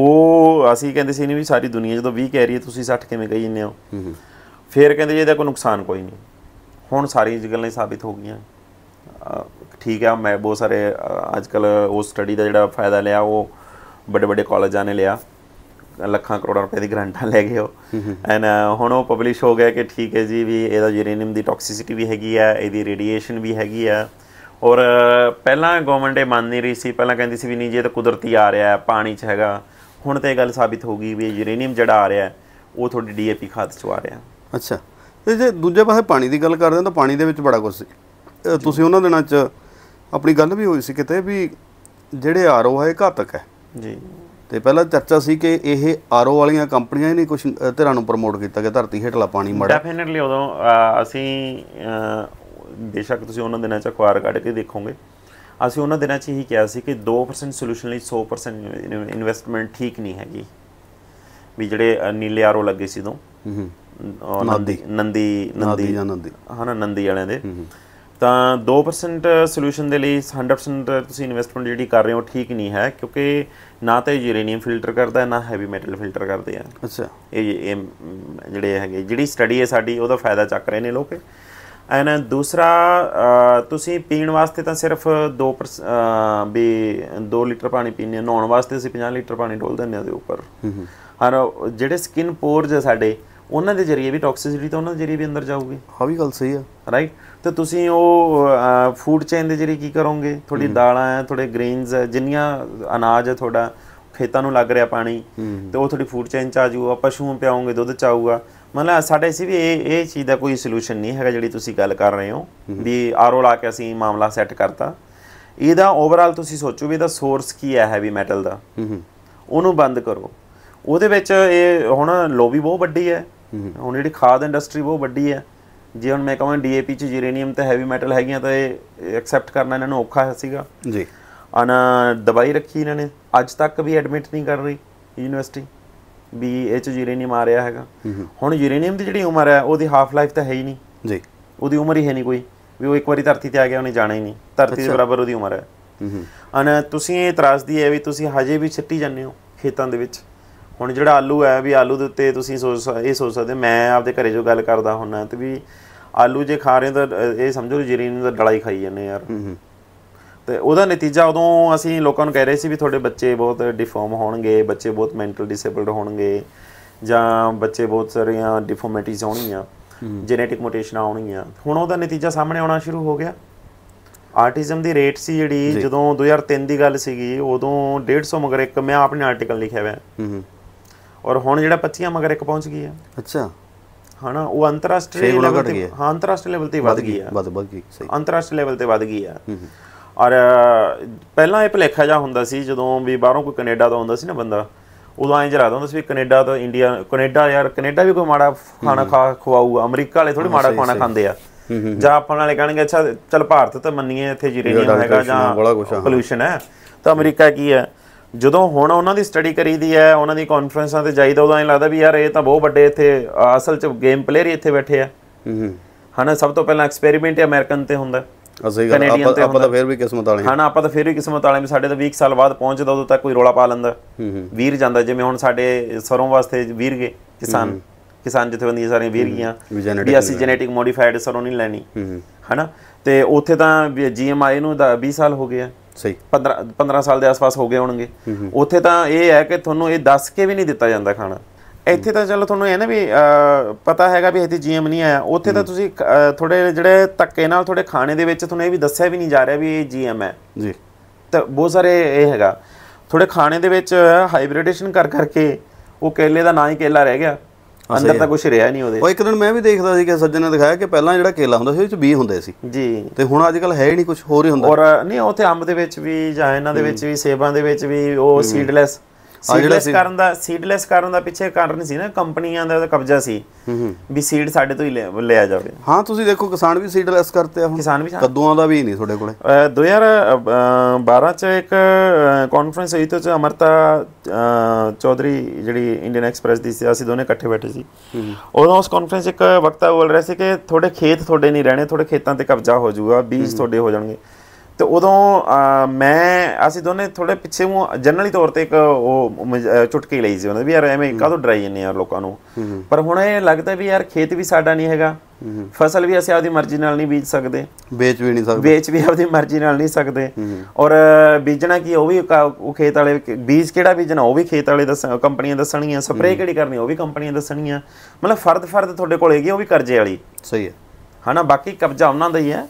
ਉਹ ਅਸੀਂ ਕਹਿੰਦੇ ਸੀ ਨਹੀਂ ਵੀ ਸਾਰੀ ਦੁਨੀਆ ਜਦੋਂ 20 ਕਹਿ ਰਹੀ ਹੈ ਤੁਸੀਂ 60 ਕਿਵੇਂ ਕਹੀ ਜਿੰਨੇ ਹੋ ਫਿਰ ਕਹਿੰਦੇ ਜੇ ਇਹਦਾ ਕੋਈ ਨੁਕਸਾਨ ਕੋਈ ਨਹੀਂ ਹੁਣ ਸਾਰੀ ਗੱਲਾਂ ਸਾਬਿਤ ਹੋ ਗਈਆਂ ਠੀਕ ਆ ਮੈਂ ਬਹੁਤ ਸਾਰੇ ਅੱਜ ਉਹ ਸਟੱਡੀ ਦਾ ਜਿਹੜਾ ਫਾਇਦਾ ਲਿਆ ਉਹ ਵੱਡੇ ਵੱਡੇ ਕਾਲਜਾਂ ਨੇ ਲਿਆ ਲੱਖਾਂ ਕਰੋੜਾਂ ਰੁਪਏ ਦੀ ਗਰੰਟਾਂ ਲੈ ਗਏ ਹੋ ਐਨ ਹੁਣ ਉਹ ਪਬਲਿਸ਼ ਹੋ ਗਿਆ ਕਿ ਠੀਕ ਹੈ ਜੀ ਵੀ ਇਹਦਾ ਯੂਰੇਨੀਅਮ ਦੀ ਟੌਕਸਿਸਿਟੀ ਵੀ ਹੈਗੀ ਆ ਇਹਦੀ ਰੇਡੀਏਸ਼ਨ ਵੀ ਹੈਗੀ ਆ ਔਰ ਪਹਿਲਾਂ ਗਵਰਨਮੈਂਟ ਇਹ ਮੰਨ ਨਹੀਂ ਰਹੀ ਸੀ ਪਹਿਲਾਂ ਕਹਿੰਦੀ ਸੀ ਵੀ ਨਹੀਂ ਜੇ ਤਾਂ ਕੁਦਰਤੀ ਆ ਰਿਹਾ ਹੈ ਪਾਣੀ 'ਚ ਹੈਗਾ ਹੁਣ ਤੇ ਇਹ ਗੱਲ ਸਾਬਿਤ ਹੋ ਗਈ ਵੀ ਯੂਰੇਨੀਅਮ ਜਿਹੜਾ ਆ ਰਿਹਾ ਉਹ ਤੁਹਾਡੀ ਡੀਏਪੀ ਖਾਦ 'ਚ ਆ ਰਿਹਾ ਅੱਛਾ ਤੇ ਜੇ ਦੂਜੇ ਪਾਸੇ ਪਾਣੀ ਦੀ ਗੱਲ ਕਰਦੇ ਹਾਂ ਤਾਂ ਪਾਣੀ ਦੇ ਵਿੱਚ ਬੜਾ ਕੁਝ ਸੀ ਤੁਸੀਂ ਉਹਨਾਂ ਦਿਨਾਂ 'ਚ ਆਪਣੀ ਗੱਲ ਵੀ ਹੋਈ ਸੀ ਕਿਤੇ ਵੀ ਜਿਹੜੇ ਆਰਓ ਹੈ ਘਾਤਕ ਹੈ ਜੀ ਤੇ ਪਹਿਲਾਂ ਚਰਚਾ ਸੀ ਕਿ ਇਹ ਆਰਓ ਵਾਲੀਆਂ ਕੰਪਨੀਆਂ ਹੀ ਨਹੀਂ ਕੁਝ ਧਿਰਾਂ ਨੂੰ ਪ੍ਰਮੋਟ ਕੀਤਾ ਗਿਆ ਧਰਤੀ ਹੇਠਲਾ ਪਾਣੀ ਮੜਾ ਡੈਫੀਨਿਟਲੀ ਉਦੋਂ ਅਸੀਂ ਬੇਸ਼ੱਕ ਤੁਸੀਂ ਉਹਨਾਂ ਦਿਨਾਂ 'ਚ ਅਖਬਾਰ ਕੱਢ ਕੇ ਦੇਖੋਗੇ ਅਸੀਂ ਉਹਨਾਂ ਦਿਨਾਂ 'ਚ ਹੀ ਕਿਹਾ ਸੀ ਕਿ 2% ਸੋਲੂਸ਼ਨ ਲਈ 100% ਇਨਵੈਸਟਮੈਂਟ ਠੀਕ ਨਹੀਂ ਹੈਗੀ ਵੀ ਜਿਹੜੇ ਨੀਲੇ ਆਰਓ ਲੱਗੇ ਸੀ ਤੋਂ ਨੰਦੀ ਨੰਦੀ ਨੰਦੀ ਨੰਦੀ ਹਾਂ ਨੰਦੀ ਵਾਲਿਆਂ ਦੇ ਤਾਂ 2% ਸੋਲੂਸ਼ਨ ਦੇ ਲਈ 100% ਤੁਸੀਂ ਇਨਵੈਸਟਮੈਂਟ ਜਿਹੜੀ ਕਰ ਰਹੇ ਹੋ ਠੀਕ ਨਹੀਂ ਹੈ ਕਿਉਂਕਿ ਨਾ ਤਾਂ ਯੂਰੇਨੀਅਮ ਫਿਲਟਰ ਕਰਦਾ ਹੈ ਨਾ ਹੈਵੀ ਮੈਟਲ ਫਿਲਟਰ ਕਰਦੇ ਆ ਅੱਛਾ ਇਹ ਇਹ ਜਿਹੜੇ ਹੈਗੇ ਜਿਹੜੀ ਸਟੱਡੀ ਹੈ ਸਾਡੀ ਉਹਦਾ ਫਾਇਦਾ ਚੱਕ ਰਹੇ ਨੇ ਲੋਕ ਐਨ ਦੂਸਰਾ ਤੁਸੀਂ ਪੀਣ ਵਾਸਤੇ ਤਾਂ ਸਿਰਫ 2 ਵੀ 2 ਲੀਟਰ ਪਾਣੀ ਪੀਣੇ ਨਹਾਉਣ ਵਾਸਤੇ ਅਸੀਂ 50 ਲੀਟਰ ਪਾਣੀ ਡੋਲ ਦਿੰਦੇ ਆ ਦੇ ਉੱਪਰ ਹਰ ਜਿਹੜੇ ਸਕਿਨ ਪੋਰਸ ਹੈ ਸਾਡੇ ਉਹਨਾਂ ਦੇ ਜਰੀਏ ਵੀ ਟੌਕਸਿਸਿਟੀ ਤਾਂ ਉਹਨਾਂ ਦੇ ਜਰੀਏ ਵੀ ਅੰਦਰ ਜਾਊਗੀ ਹਾਂ ਵੀ ਗੱਲ ਸਹੀ ਆ ਰਾਈਟ ਤੇ ਤੁਸੀਂ ਉਹ ਫੂਡ ਚੇਨ ਦੇ ਜਿਹੜੀ ਕੀ ਕਰੋਗੇ ਥੋੜੀ ਦਾਲਾਂ ਹੈ ਥੋੜੇ ਗ੍ਰੇਨਸ ਹੈ ਜਿੰਨੀਆਂ ਅਨਾਜ ਹੈ ਤੁਹਾਡਾ ਖੇਤਾਂ ਨੂੰ ਲੱਗ ਰਿਹਾ ਪਾਣੀ ਤੇ ਉਹ ਥੋੜੀ ਫੂਡ ਚੇਨ ਚ ਆ ਜੂਗਾ ਪਸ਼ੂ ਪਿਆਉਂਗੇ ਦੁੱਧ ਚ ਆਊਗਾ ਮਤਲਬ ਸਾਡੇ ਸੀ ਵੀ ਇਹ ਇਹ ਚੀਜ਼ ਦਾ ਕੋਈ ਸੋਲੂਸ਼ਨ ਨਹੀਂ ਹੈਗਾ ਜਿਹੜੀ ਤੁਸੀਂ ਗੱਲ ਕਰ ਰਹੇ ਹੋ ਵੀ ਆਰਓ ਲਾ ਕੇ ਅਸੀਂ ਮਾਮਲਾ ਸੈੱਟ ਕਰਤਾ ਇਹਦਾ ਓਵਰਆਲ ਤੁਸੀਂ ਸੋਚੋ ਵੀ ਇਹਦਾ ਸੋਰਸ ਕੀ ਹੈ ਹੈਵੀ ਮੈਟਲ ਦਾ ਉਹਨੂੰ ਬੰਦ ਕਰੋ ਉਹਦੇ ਵਿੱਚ ਇਹ ਹੁਣ ਲੋਬੀ ਬਹੁਤ ਵੱਡੀ ਹੈ ਹੁਣ ਜਿਹੜੀ ਖਾਦ ਇੰਡਸਟਰੀ ਬਹੁਤ ਵੱਡੀ ਹੈ ਜੇ ਹੁਣ ਮੈਂ ਕਹਾਂ ਡੀਏਪੀ ਚ ਜੀਰੇਨੀਅਮ ਤੇ ਹੈਵੀ ਮੈਟਲ ਹੈਗੀਆਂ ਤਾਂ ਇਹ ਐਕਸੈਪਟ ਕਰਨਾ ਇਹਨਾਂ ਨੂੰ ਔਖਾ ਸੀਗਾ ਜੀ ਅਨ ਦਵਾਈ ਰੱਖੀ ਇਹਨਾਂ ਨੇ ਅੱਜ ਤੱਕ ਵੀ ਐਡਮਿਟ ਨਹੀਂ ਕਰ ਰਹੀ ਯੂਨੀਵਰਸਿਟੀ ਵੀ ਇਹ ਚ ਯੂਰੇਨੀਅਮ ਆ ਰਿਹਾ ਹੈਗਾ ਹੁਣ ਜੀਰੇਨੀਅਮ ਦੀ ਜਿਹੜੀ ਉਮਰ ਹੈ ਉਹਦੀ ਹਾਫ ਲਾਈਫ ਤਾਂ ਹੈ ਹੀ ਨਹੀਂ ਜੀ ਉਹਦੀ ਉਮਰ ਹੀ ਹੈ ਨਹੀਂ ਕੋਈ ਵੀ ਉਹ ਇੱਕ ਵਾਰੀ ਧਰਤੀ ਤੇ ਆ ਗਿਆ ਉਹਨੇ ਜਾਣਾ ਹੀ ਨਹੀਂ ਧਰਤੀ ਦੇ ਬਰਾਬਰ ਉਹਦੀ ਉਮਰ ਹੈ ਅਨ ਤੁਸੀਂ ਇਹ ਇਤਰਾਜ਼ ਦੀ ਹੈ ਵੀ ਤੁਸੀਂ ਹਜੇ ਵੀ ਛੱਟੀ ਜਾਂਦੇ ਹੋ ਖੇਤਾਂ ਦੇ ਵਿੱਚ ਹੁਣ ਜਿਹੜਾ ਆਲੂ ਹੈ ਵੀ ਆਲੂ ਦੇ ਉੱਤੇ ਤੁਸੀਂ ਸੋਚ ਇਹ ਸੋਚ ਸਕਦੇ ਮੈਂ ਆਪਦੇ ਘਰੇ ਜੋ ਗੱਲ ਕਰਦਾ ਹੁੰਨਾ ਤੇ ਵੀ ਆਲੂ ਜੇ ਖਾ ਰਹੇ ਤਾਂ ਇਹ ਸਮਝੋ ਜਰੀਨ ਦਾ ਡਲਾ ਹੀ ਖਾਈ ਜਾਂਦੇ ਯਾਰ ਤੇ ਉਹਦਾ ਨਤੀਜਾ ਉਦੋਂ ਅਸੀਂ ਲੋਕਾਂ ਨੂੰ ਕਹਿ ਰਹੇ ਸੀ ਵੀ ਤੁਹਾਡੇ ਬੱਚੇ ਬਹੁਤ ਡਿਫਾਰਮ ਹੋਣਗੇ ਬੱਚੇ ਬਹੁਤ ਮੈਂਟਲ ਡਿਸੇਬਲਡ ਹੋਣਗੇ ਜਾਂ ਬੱਚੇ ਬਹੁਤ ਸਾਰੀਆਂ ਡਿਫਾਰਮਿਟੀਜ਼ ਹੋਣੀਆਂ ਜੈਨੇਟਿਕ ਮੋਟੇਸ਼ਨ ਆਉਣੀਆਂ ਹੁਣ ਉਹਦਾ ਨਤੀਜਾ ਸਾਹਮਣੇ ਆਉਣਾ ਸ਼ੁਰੂ ਹੋ ਗਿਆ ਆਰਟਿਜ਼ਮ ਦੀ ਰੇਟ ਸੀ ਜਿਹੜੀ ਜਦੋਂ 2003 ਦੀ ਗੱਲ ਸੀਗੀ ਉਦੋਂ 150 ਮਗਰ ਇੱਕ ਮੈਂ ਆਪਣੇ ਆਰਟੀਕਲ ਲਿਖਿਆ ਹੋਇਆ ਹੂੰ ਔਰ ਹੁਣ ਜਿਹੜਾ 25 ਮਗਰ ਇੱਕ ਪਹੁੰਚ ਗਈ ਹੈ ਅੱਛਾ ਹਨਾ ਉਹ ਅੰਤਰਰਾਸ਼ਟਰੀ ਲੈਵਲ ਤੇ ਹਾਂ ਅੰਤਰਰਾਸ਼ਟਰੀ ਲੈਵਲ ਤੇ ਵੱਧ ਗਈ ਆ ਵੱਧ ਵਧ ਗਈ ਸਹੀ ਅੰਤਰਰਾਸ਼ਟਰੀ ਲੈਵਲ ਤੇ ਵੱਧ ਗਈ ਆ ਔਰ ਪਹਿਲਾਂ ਇਹ ਭਲੇਖਾ ਜਾ ਹੁੰਦਾ ਸੀ ਜਦੋਂ ਵੀ ਬਾਹਰੋਂ ਕੋਈ ਕੈਨੇਡਾ ਤੋਂ ਆਉਂਦਾ ਸੀ ਨਾ ਬੰਦਾ ਉਦੋਂ ਐਂ ਜਰਾ ਹੁੰਦਾ ਸੀ ਵੀ ਕੈਨੇਡਾ ਤੋਂ ਇੰਡੀਆ ਕੈਨੇਡਾ ਯਾਰ ਕੈਨੇਡਾ ਵੀ ਕੋਈ ਮਾੜਾ ਖਾਣਾ ਖਾ ਖਵਾਊਗਾ ਅਮਰੀਕਾ ਵਾਲੇ ਥੋੜੀ ਮਾੜਾ ਖਾਣਾ ਖਾਂਦੇ ਆ ਜਾਂ ਆਪਾਂ ਵਾਲੇ ਕਹਣਗੇ ਅੱਛਾ ਚਲ ਭਾਰਤ ਤਾਂ ਮੰਨੀਏ ਇੱਥੇ ਜੀਰੇਨੀਅਮ ਹੈਗਾ ਜਾਂ ਪੋਲੂਸ਼ਨ ਹੈ ਤਾਂ ਅਮਰੀਕਾ ਕੀ ਹੈ ਜਦੋਂ ਹੁਣ ਉਹਨਾਂ ਦੀ ਸਟੱਡੀ ਕਰੀਦੀ ਹੈ ਉਹਨਾਂ ਦੀ ਕਾਨਫਰੰਸਾਂ ਤੇ ਜਾਈਦਾ ਉਹਦਾ ਐਂ ਲੱਗਦਾ ਵੀ ਯਾਰ ਇਹ ਤਾਂ ਬਹੁਤ ਵੱਡੇ ਇੱਥੇ ਅਸਲ 'ਚ ਗੇਮ ਪਲੇਅਰ ਹੀ ਇੱਥੇ ਬੈਠੇ ਆ ਹਾਂ ਹਨਾ ਸਭ ਤੋਂ ਪਹਿਲਾਂ ਐਕਸਪੈਰੀਮੈਂਟ ਅਮਰੀਕਨ ਤੇ ਹੁੰਦਾ ਅਸਹੀ ਗੱਲ ਆਪਾਂ ਆਪਾਂ ਤਾਂ ਫੇਰ ਵੀ ਕਿਸਮਤ ਵਾਲੇ ਹਾਂ ਹਨਾ ਆਪਾਂ ਤਾਂ ਫੇਰ ਵੀ ਕਿਸਮਤ ਵਾਲੇ ਵੀ ਸਾਡੇ ਤਾਂ 20 ਸਾਲ ਬਾਅਦ ਪਹੁੰਚਦਾ ਉਦੋਂ ਤੱਕ ਕੋਈ ਰੋਲਾ ਪਾ ਲੈਂਦਾ ਵੀਰ ਜਾਂਦਾ ਜਿਵੇਂ ਹੁਣ ਸਾਡੇ ਸਰੋਂ ਵਾਸਤੇ ਵੀਰ ਗਏ ਕਿਸਾਨ ਕਿਸਾਨ ਬੰਦੀਆਂ ਸਾਰੀਆਂ ਵੀਰ ਗਈਆਂ ਵੀ ਅਸੀਂ ਜੈਨੇਟਿਕ ਮੋਡੀਫਾਈਡ ਸਰੋਂ ਨਹੀਂ ਲੈਣੀ ਹਨਾ ਤੇ ਉੱਥੇ ਤਾਂ ਜੀਐਮਆਈ ਨੂੰ 20 ਸਾਲ ਹੋ ਗਏ ਆ ਸਹੀ 15 15 ਸਾਲ ਦੇ ਆਸ-ਪਾਸ ਹੋ ਗਏ ਹੋਣਗੇ ਉੱਥੇ ਤਾਂ ਇਹ ਹੈ ਕਿ ਤੁਹਾਨੂੰ ਇਹ ਦੱਸ ਕੇ ਵੀ ਨਹੀਂ ਦਿੱਤਾ ਜਾਂਦਾ ਖਾਣਾ ਇੱਥੇ ਤਾਂ ਚਲੋ ਤੁਹਾਨੂੰ ਇਹ ਨਾ ਵੀ ਪਤਾ ਹੈਗਾ ਵੀ ਇੱਥੇ ਜੀਐਮ ਨਹੀਂ ਆਇਆ ਉੱਥੇ ਤਾਂ ਤੁਸੀਂ ਥੋੜੇ ਜਿਹੜੇ ਤੱਕੇ ਨਾਲ ਥੋੜੇ ਖਾਣੇ ਦੇ ਵਿੱਚ ਤੁਹਾਨੂੰ ਇਹ ਵੀ ਦੱਸਿਆ ਵੀ ਨਹੀਂ ਜਾ ਰਿਹਾ ਵੀ ਇਹ ਜੀਐਮ ਹੈ ਜੀ ਤਾਂ ਬਹੁਤ ਸਾਰੇ ਇਹ ਹੈਗਾ ਥੋੜੇ ਖਾਣੇ ਦੇ ਵਿੱਚ ਹਾਈਬ੍ਰਿਡੇਸ਼ਨ ਕਰ ਕਰਕੇ ਉਹ ਕੇਲੇ ਦਾ ਨਾਂ ਹੀ ਕੇਲਾ ਰਹਿ ਗਿਆ ਅੰਦਰ ਤਾਂ ਕੁਝ ਰਿਹਾ ਨਹੀਂ ਉਹਦੇ ਉਹ ਇੱਕ ਦਿਨ ਮੈਂ ਵੀ ਦੇਖਦਾ ਸੀ ਕਿ ਸੱਜਣ ਨੇ ਦਿਖਾਇਆ ਕਿ ਪਹਿਲਾਂ ਜਿਹੜਾ ਕੇਲਾ ਹੁੰਦਾ ਸੀ ਉਹਦੇ ਵਿੱਚ ਬੀ ਹੁੰਦੇ ਸੀ ਜੀ ਤੇ ਹੁਣ ਅੱਜ ਕੱਲ ਹੈ ਹੀ ਨਹੀਂ ਕੁਝ ਹੋਰ ਹੀ ਹੁੰਦਾ ਔਰ ਨਹੀਂ ਉੱਥੇ ਅੰਬ ਦੇ ਵਿੱਚ ਵੀ ਜਾਂ ਇਹਨਾਂ ਦੇ ਵਿੱਚ ਵੀ ਸੇਬਾਂ ਦੇ ਵਿੱਚ ਵੀ ਉਹ ਸੀਡਲੈਸ ਸੀਡਲੈਸ ਕਰਨ ਦਾ ਸੀਡਲੈਸ ਕਰਨ ਦਾ ਪਿੱਛੇ ਕਾਰਨ ਸੀ ਨਾ ਕੰਪਨੀਆਂ ਦਾ ਕਬਜ਼ਾ ਸੀ ਹੂੰ ਵੀ ਸੀਡ ਸਾਡੇ ਤੋਂ ਹੀ ਲਿਆ ਜਾਵੇ ਹਾਂ ਤੁਸੀਂ ਦੇਖੋ ਕਿਸਾਨ ਵੀ ਸੀਡਲੈਸ ਕਰਤੇ ਆ ਹੁਣ ਕਿਸਾਨ ਵੀ ਕੱਦੂਆਂ ਦਾ ਵੀ ਨਹੀਂ ਤੁਹਾਡੇ ਕੋਲੇ 2012 ਚ ਇੱਕ ਕਾਨਫਰੰਸ ਹੋਈ ਤੇ ਅਮਰਤਾ ਚੌਧਰੀ ਜਿਹੜੀ ਇੰਡੀਅਨ ਐਕਸਪ੍ਰੈਸ ਦੀ ਸੀ ਅਸੀਂ ਦੋਨੇ ਇਕੱਠੇ ਬੈਠੇ ਸੀ ਹੂੰ ਉਹਨਾਂ ਉਸ ਕਾਨਫਰੰਸ ਇੱਕ ਵਕਤਾ ਬੋਲ ਰਿਹਾ ਸੀ ਕਿ ਤੁਹਾਡੇ ਖੇਤ ਤੁਹਾਡੇ ਨਹੀਂ ਰਹਿਣੇ ਤੁਹਾਡੇ ਖੇਤਾਂ ਤੇ ਕਬਜ਼ਾ ਹੋ ਜਾਊਗਾ ਬੀਜ ਤੁਹਾਡੇ ਹੋ ਜਾਣਗੇ ਤੇ ਉਦੋਂ ਮੈਂ ਅਸੀਂ ਦੋਨੇ ਥੋੜੇ ਪਿੱਛੇ ਨੂੰ ਜਨਰਲੀ ਤੌਰ ਤੇ ਇੱਕ ਉਹ ਚੁਟਕੀ ਲਈ ਸੀ ਉਹਨਾਂ ਵੀ ਯਾਰ ਐਵੇਂ ਕਾਹਦੋਂ ਡਰਾਈ ਜੰਨੇ ਯਾਰ ਲੋਕਾਂ ਨੂੰ ਪਰ ਹੁਣ ਇਹ ਲੱਗਦਾ ਵੀ ਯਾਰ ਖੇਤ ਵੀ ਸਾਡਾ ਨਹੀਂ ਹੈਗਾ ਫਸਲ ਵੀ ਅਸੀਂ ਆਪਦੀ ਮਰਜ਼ੀ ਨਾਲ ਨਹੀਂ ਬੀਜ ਸਕਦੇ ਵੇਚ ਵੀ ਨਹੀਂ ਸਕਦੇ ਵੇਚ ਵੀ ਆਪਦੀ ਮਰਜ਼ੀ ਨਾਲ ਨਹੀਂ ਸਕਦੇ ਔਰ ਬੀਜਣਾ ਕੀ ਉਹ ਵੀ ਉਹ ਖੇਤ ਵਾਲੇ ਬੀਜ ਕਿਹੜਾ ਬੀਜਣਾ ਉਹ ਵੀ ਖੇਤ ਵਾਲੇ ਦੱਸ ਕੰਪਨੀਆਂ ਦੱਸਣੀਆਂ ਸਪਰੇ ਕਿਹੜੀ ਕਰਨੀ ਉਹ ਵੀ ਕੰਪਨੀਆਂ ਦੱਸਣੀਆਂ ਮਤਲਬ ਫਰਦ ਫਰਦ ਤੁਹਾਡੇ ਕੋਲ ਹੈਗੀ ਉਹ ਵੀ ਕਰਜ਼ੇ ਵਾਲੀ ਸਹੀ ਹੈ ਹਨਾ ਬਾਕੀ ਕਬਜ਼ਾ ਉਹਨਾਂ ਦਾ ਹੀ ਹੈ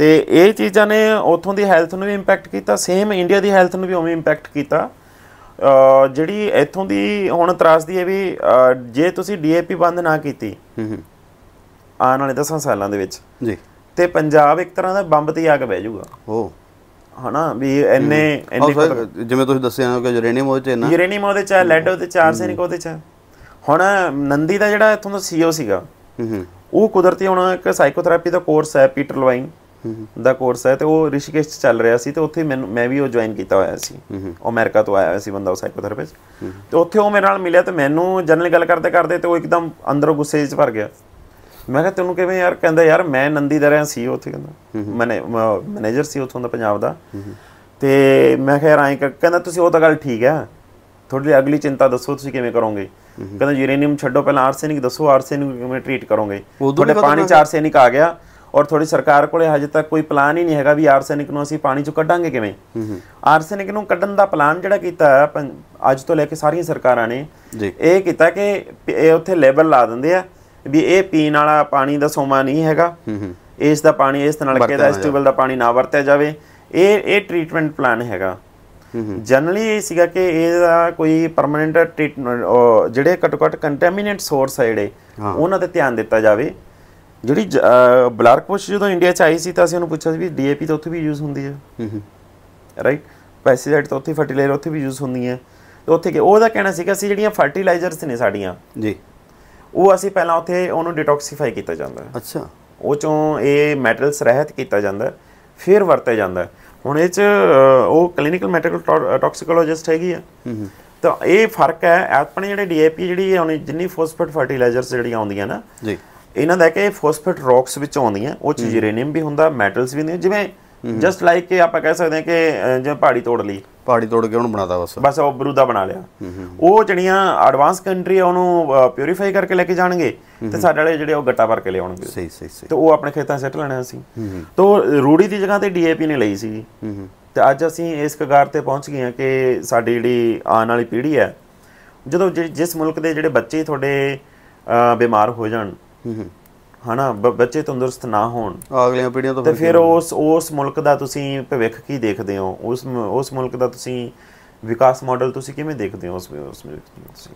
ਤੇ ਇਹ ਚੀਜ਼ਾਂ ਨੇ ਉਥੋਂ ਦੀ ਹੈਲਥ ਨੂੰ ਵੀ ਇੰਪੈਕਟ ਕੀਤਾ ਸੇਮ ਇੰਡੀਆ ਦੀ ਹੈਲਥ ਨੂੰ ਵੀ ਉਵੇਂ ਇੰਪੈਕਟ ਕੀਤਾ ਜਿਹੜੀ ਇਥੋਂ ਦੀ ਹੁਣ ਤਰਾਸਦੀ ਹੈ ਵੀ ਜੇ ਤੁਸੀਂ ਡੀਏਪੀ ਬੰਦ ਨਾ ਕੀਤੀ ਆਨ ਵਾਲੇ 10 ਸਾਲਾਂ ਦੇ ਵਿੱਚ ਜੀ ਤੇ ਪੰਜਾਬ ਇੱਕ ਤਰ੍ਹਾਂ ਦਾ ਬੰਬ ਤੇ ਆ ਕੇ ਬਹਿ ਜਾਊਗਾ ਹੋ ਹਨਾ ਵੀ ਐਨੇ ਐਨੇ ਜਿਵੇਂ ਤੁਸੀਂ ਦੱਸਿਆ ਕਿ ਯੂਰੇਨੀਅਮ ਉਹਦੇ ਚ ਨਾ ਯੂਰੇਨੀਅਮ ਉਹਦੇ ਚ ਲੈਡ ਉਹਦੇ ਚ ਆਰਸੈਨਿਕ ਉਹਦੇ ਚ ਹੁਣ ਨੰਦੀ ਦਾ ਜਿਹੜਾ ਇਥੋਂ ਦਾ ਸੀਓ ਸੀਗਾ ਉਹ ਕੁਦਰਤੀ ਹੁਣ ਇੱਕ ਸਾਈਕੋਥੈਰੇਪੀ ਦਾ ਕੋਰਸ ਹੈ ਪੀਟਰ ਲਵਾਈਂ ਦਾ ਕੋਰਸ ਹੈ ਤੇ ਉਹ ਰਿਸ਼ੀਕੇਸ਼ ਚ ਚੱਲ ਰਿਹਾ ਸੀ ਤੇ ਉੱਥੇ ਮੈਨੂੰ ਮੈਂ ਵੀ ਉਹ ਜੁਆਇਨ ਕੀਤਾ ਹੋਇਆ ਸੀ ਅਮਰੀਕਾ ਤੋਂ ਆਇਆ ਹੋਇਆ ਸੀ ਬੰਦਾ ਉਹ ਸਾਈਕੋਥੈਰੇਪਿਸਟ ਤੇ ਉੱਥੇ ਉਹ ਮੇਰੇ ਨਾਲ ਮਿਲਿਆ ਤੇ ਮੈਨੂੰ ਜਨਰਲ ਗੱਲ ਕਰਦੇ ਕਰਦੇ ਤੇ ਉਹ ਇੱਕਦਮ ਅੰਦਰੋਂ ਗੁੱਸੇ 'ਚ ਭਰ ਗਿਆ ਮੈਂ ਕਿਹਾ ਤੈਨੂੰ ਕਿਵੇਂ ਯਾਰ ਕਹਿੰਦਾ ਯਾਰ ਮੈਂ ਨੰਦੀ ਦਰਿਆ ਸੀ ਉੱਥੇ ਕਹਿੰਦਾ ਮੈਨੇ ਮੈਨੇਜਰ ਸੀ ਉੱਥੋਂ ਦਾ ਪੰਜਾਬ ਦਾ ਤੇ ਮੈਂ ਕਿਹਾ ਯਾਰ ਐਂ ਕਹਿੰਦਾ ਤੁਸੀਂ ਉਹ ਤਾਂ ਗੱਲ ਠੀਕ ਹੈ ਥੋੜੀ ਅਗਲੀ ਚਿੰਤਾ ਦੱਸੋ ਤੁਸੀਂ ਕਿਵੇਂ ਕਰੋਗੇ ਕਹਿੰਦਾ ਯੂਰੇਨੀਅਮ ਛੱਡੋ ਪਹਿਲਾਂ ਆਰਸੈਨਿਕ ਦੱਸੋ ਆਰਸੈਨਿਕ ਕਿਵੇਂ ਟ੍ਰੀਟ ਕਰੋਗੇ ਤੁਹਾਡੇ ਪਾਣੀ ਚ ਆਰਸੈਨਿਕ ਆ ਗਿਆ ਔਰ ਥੋੜੀ ਸਰਕਾਰ ਕੋਲੇ ਹਜੇ ਤੱਕ ਕੋਈ ਪਲਾਨ ਹੀ ਨਹੀਂ ਹੈਗਾ ਵੀ ਆਰਸੈਨਿਕ ਨੂੰ ਅਸੀਂ ਪਾਣੀ ਚੋਂ ਕੱਢਾਂਗੇ ਕਿਵੇਂ ਆਰਸੈਨਿਕ ਨੂੰ ਕੱਢਣ ਦਾ ਪਲਾਨ ਜਿਹੜਾ ਕੀਤਾ ਅੱਜ ਤੋਂ ਲੈ ਕੇ ਸਾਰੀਆਂ ਸਰਕਾਰਾਂ ਨੇ ਇਹ ਕੀਤਾ ਕਿ ਇਹ ਉੱਥੇ ਲੇਬਲ ਲਾ ਦਿੰਦੇ ਆ ਵੀ ਇਹ ਪੀਣ ਵਾਲਾ ਪਾਣੀ ਦਾ ਸੋਮਾ ਨਹੀਂ ਹੈਗਾ ਇਸ ਦਾ ਪਾਣੀ ਇਸ ਕੇ ਦਾ ਇਸ ਟਿਊਬਲ ਦਾ ਪਾਣੀ ਨਾ ਵਰਤਿਆ ਜਾਵੇ ਇਹ ਇਹ ਟ੍ਰੀਟਮੈਂਟ ਪਲਾਨ ਹੈਗਾ ਜਨਰਲੀ ਇਹ ਸੀਗਾ ਕਿ ਇਹਦਾ ਕੋਈ ਪਰਮਨੈਂਟ ਟ੍ਰੀਟਮੈਂਟ ਜਿਹੜੇ ਘਟ ਘਟ ਕੰਟੈਮੀਨੈਂਟ ਸੋਰਸ ਹੈ ਜਿਹੜੇ ਉਹਨਾਂ ਤੇ ਧਿਆਨ ਦਿੱਤਾ ਜਾਵੇ ਜਿਹੜੀ ਬਲਾਰਕ ਪੁਸ਼ ਜਦੋਂ ਇੰਡੀਆ ਚ ਆਈ ਸੀ ਤਾਂ ਅਸੀਂ ਉਹਨੂੰ ਪੁੱਛਿਆ ਸੀ ਵੀ ਡੀਏਪੀ ਤਾਂ ਉੱਥੇ ਵੀ ਯੂਜ਼ ਹੁੰਦੀ ਹੈ ਹਮਮ ਰਾਈਟ ਪੈਸਟੀਸਾਈਡ ਤਾਂ ਉੱਥੇ ਫਰਟੀਲਾਈਜ਼ਰ ਉੱਥੇ ਵੀ ਯੂਜ਼ ਹੁੰਦੀ ਹੈ ਤੇ ਉੱਥੇ ਕਿ ਉਹਦਾ ਕਹਿਣਾ ਸੀਗਾ ਸੀ ਜਿਹੜੀਆਂ ਫਰਟੀਲਾਈਜ਼ਰਸ ਨੇ ਸਾਡੀਆਂ ਜੀ ਉਹ ਅਸੀਂ ਪਹਿਲਾਂ ਉੱਥੇ ਉਹਨੂੰ ਡਿਟੌਕਸੀਫਾਈ ਕੀਤਾ ਜਾਂਦਾ ਹੈ ਅੱਛਾ ਉਹ ਚੋਂ ਇਹ ਮੈਟਲਸ ਰਹਿਤ ਕੀਤਾ ਜਾਂਦਾ ਫਿਰ ਵਰਤਿਆ ਜਾਂਦਾ ਹੁਣ ਇਹ ਚ ਉਹ ਕਲੀਨਿਕਲ ਮੈਟੀਕਲ ਟੌਕਸਿਕੋਲੋਜਿਸਟ ਹੈਗੀ ਆ ਤਾਂ ਇਹ ਫਰਕ ਹੈ ਆਪਣੇ ਜਿਹੜੇ ਡੀਏਪੀ ਜਿਹੜੀ ਜਿੰਨੀ ਫੋਸਫੇਟ ਫਰਟੀਲਾਈਜ਼ਰਸ ਜਿਹੜੀਆਂ ਆਉਂਦੀਆਂ ਨਾ ਜੀ ਇਹਨਾਂ ਦਾ ਕਿ ਫੋਸਫੇਟ ਰੌਕਸ ਵਿੱਚ ਆਉਂਦੀਆਂ ਉਹ ਚ ਯੂਰੇਨੀਅਮ ਵੀ ਹੁੰਦਾ ਮੈਟਲਸ ਵੀ ਨੇ ਜਿਵੇਂ ਜਸਟ ਲਾਈਕ ਕਿ ਆਪਾਂ ਕਹਿ ਸਕਦੇ ਹਾਂ ਕਿ ਜਿਵੇਂ ਪਹਾੜੀ ਤੋੜ ਲਈ ਪਹਾੜੀ ਤੋੜ ਕੇ ਉਹਨੂੰ ਬਣਾਦਾ ਬਸ ਬਸ ਉਹ ਬਰੂਦਾ ਬਣਾ ਲਿਆ ਉਹ ਜਿਹੜੀਆਂ ਐਡਵਾਂਸ ਕੰਟਰੀ ਆ ਉਹਨੂੰ ਪਿਊਰੀਫਾਈ ਕਰਕੇ ਲੈ ਕੇ ਜਾਣਗੇ ਤੇ ਸਾਡੇ ਵਾਲੇ ਜਿਹੜੇ ਉਹ ਗੱਟਾ ਭਰ ਕੇ ਲਿਆਉਣਗੇ ਸਹੀ ਸਹੀ ਸਹੀ ਤੇ ਉਹ ਆਪਣੇ ਖੇਤਾਂ ਸਿੱਟ ਲੈਣਾ ਸੀ ਤੋਂ ਰੂੜੀ ਦੀ ਜਗ੍ਹਾ ਤੇ ਡੀਏਪੀ ਨੇ ਲਈ ਸੀ ਤੇ ਅੱਜ ਅਸੀਂ ਇਸ ਕਗਾਰ ਤੇ ਪਹੁੰਚ ਗਏ ਹਾਂ ਕਿ ਸਾਡੀ ਜਿਹੜੀ ਆਉਣ ਵਾਲੀ ਪੀੜ੍ਹੀ ਹੈ ਜਦੋਂ ਜਿਸ ਮੁਲਕ ਦੇ ਜਿਹੜੇ ਬੱਚੇ ਤੁਹਾਡੇ ਬਿਮਾਰ ਹੋ ਜਾਣ ਹਣਾ ਬੱਚੇ ਤੰਦਰੁਸਤ ਨਾ ਹੋਣ ਅਗਲੀਆਂ ਪੀੜ੍ਹੀਆਂ ਤੋਂ ਤੇ ਫਿਰ ਉਸ ਉਸ ਮੁਲਕ ਦਾ ਤੁਸੀਂ ਭਵਿੱਖ ਕੀ ਦੇਖਦੇ ਹੋ ਉਸ ਉਸ ਮੁਲਕ ਦਾ ਤੁਸੀਂ ਵਿਕਾਸ ਮਾਡਲ ਤੁਸੀਂ ਕਿਵੇਂ ਦੇਖਦੇ ਹੋ ਉਸ ਉਸ ਦੀ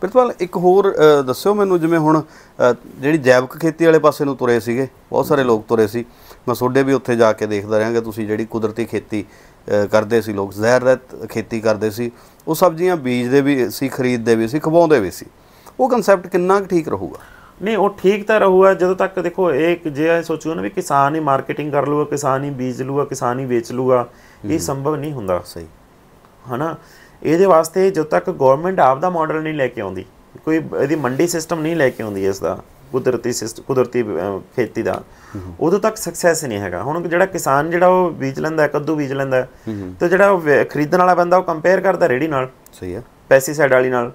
ਪਰਤਵਾਲ ਇੱਕ ਹੋਰ ਦੱਸਿਓ ਮੈਨੂੰ ਜਿਵੇਂ ਹੁਣ ਜਿਹੜੀ ਜੈਵਿਕ ਖੇਤੀ ਵਾਲੇ ਪਾਸੇ ਨੂੰ ਤੁਰੇ ਸੀਗੇ ਬਹੁਤ ਸਾਰੇ ਲੋਕ ਤੁਰੇ ਸੀ ਮੈਂ ਸੋਡੇ ਵੀ ਉੱਥੇ ਜਾ ਕੇ ਦੇਖਦਾ ਰਿਆਂਗਾ ਤੁਸੀਂ ਜਿਹੜੀ ਕੁਦਰਤੀ ਖੇਤੀ ਕਰਦੇ ਸੀ ਲੋਕ ਜ਼ਹਿਰ ਰਹਿਤ ਖੇਤੀ ਕਰਦੇ ਸੀ ਉਹ ਸਬਜ਼ੀਆਂ ਬੀਜਦੇ ਵੀ ਸੀ ਖਰੀਦਦੇ ਵੀ ਸੀ ਖਵਾਉਂਦੇ ਵੀ ਸੀ ਉਹ ਕਨਸੈਪਟ ਕਿੰਨਾ ਠੀਕ ਰਹੂਗਾ ਨਹੀਂ ਉਹ ਠੀਕ ਤਾਂ ਰਹੂਗਾ ਜਦੋਂ ਤੱਕ ਦੇਖੋ ਇਹ ਜੇ ਇਹ ਸੋਚੂ ਨਾ ਵੀ ਕਿਸਾਨ ਹੀ ਮਾਰਕੀਟਿੰਗ ਕਰ ਲੂਗਾ ਕਿਸਾਨ ਹੀ ਬੀਜ ਲੂਗਾ ਕਿਸਾਨ ਹੀ ਵੇਚ ਲੂਗਾ ਇਹ ਸੰਭਵ ਨਹੀਂ ਹੁੰਦਾ ਸਹੀ ਹਨਾ ਇਹਦੇ ਵਾਸਤੇ ਜਦੋਂ ਤੱਕ ਗਵਰਨਮੈਂਟ ਆਪ ਦਾ ਮਾਡਲ ਨਹੀਂ ਲੈ ਕੇ ਆਉਂਦੀ ਕੋਈ ਇਹਦੀ ਮੰਡੀ ਸਿਸਟਮ ਨਹੀਂ ਲੈ ਕੇ ਆਉਂਦੀ ਇਸ ਦਾ ਕੁਦਰਤੀ ਕੁਦਰਤੀ ਖੇਤੀ ਦਾ ਉਦੋਂ ਤੱਕ ਸਕਸੈਸ ਨਹੀਂ ਹੈਗਾ ਹੁਣ ਜਿਹੜਾ ਕਿਸਾਨ ਜਿਹੜਾ ਉਹ ਬੀਜ ਲੈਂਦਾ ਕੱਦੂ ਬੀਜ ਲੈਂਦਾ ਤੇ ਜਿਹੜਾ ਖਰੀਦਣ ਵਾਲਾ ਬੰਦਾ ਉਹ ਕੰਪੇਅਰ ਕਰਦਾ ਰੇੜੀ ਨਾਲ ਸਹੀ ਹੈ ਪੈਸਟੀਸਾਈਡ ਵਾਲੀ ਨਾਲ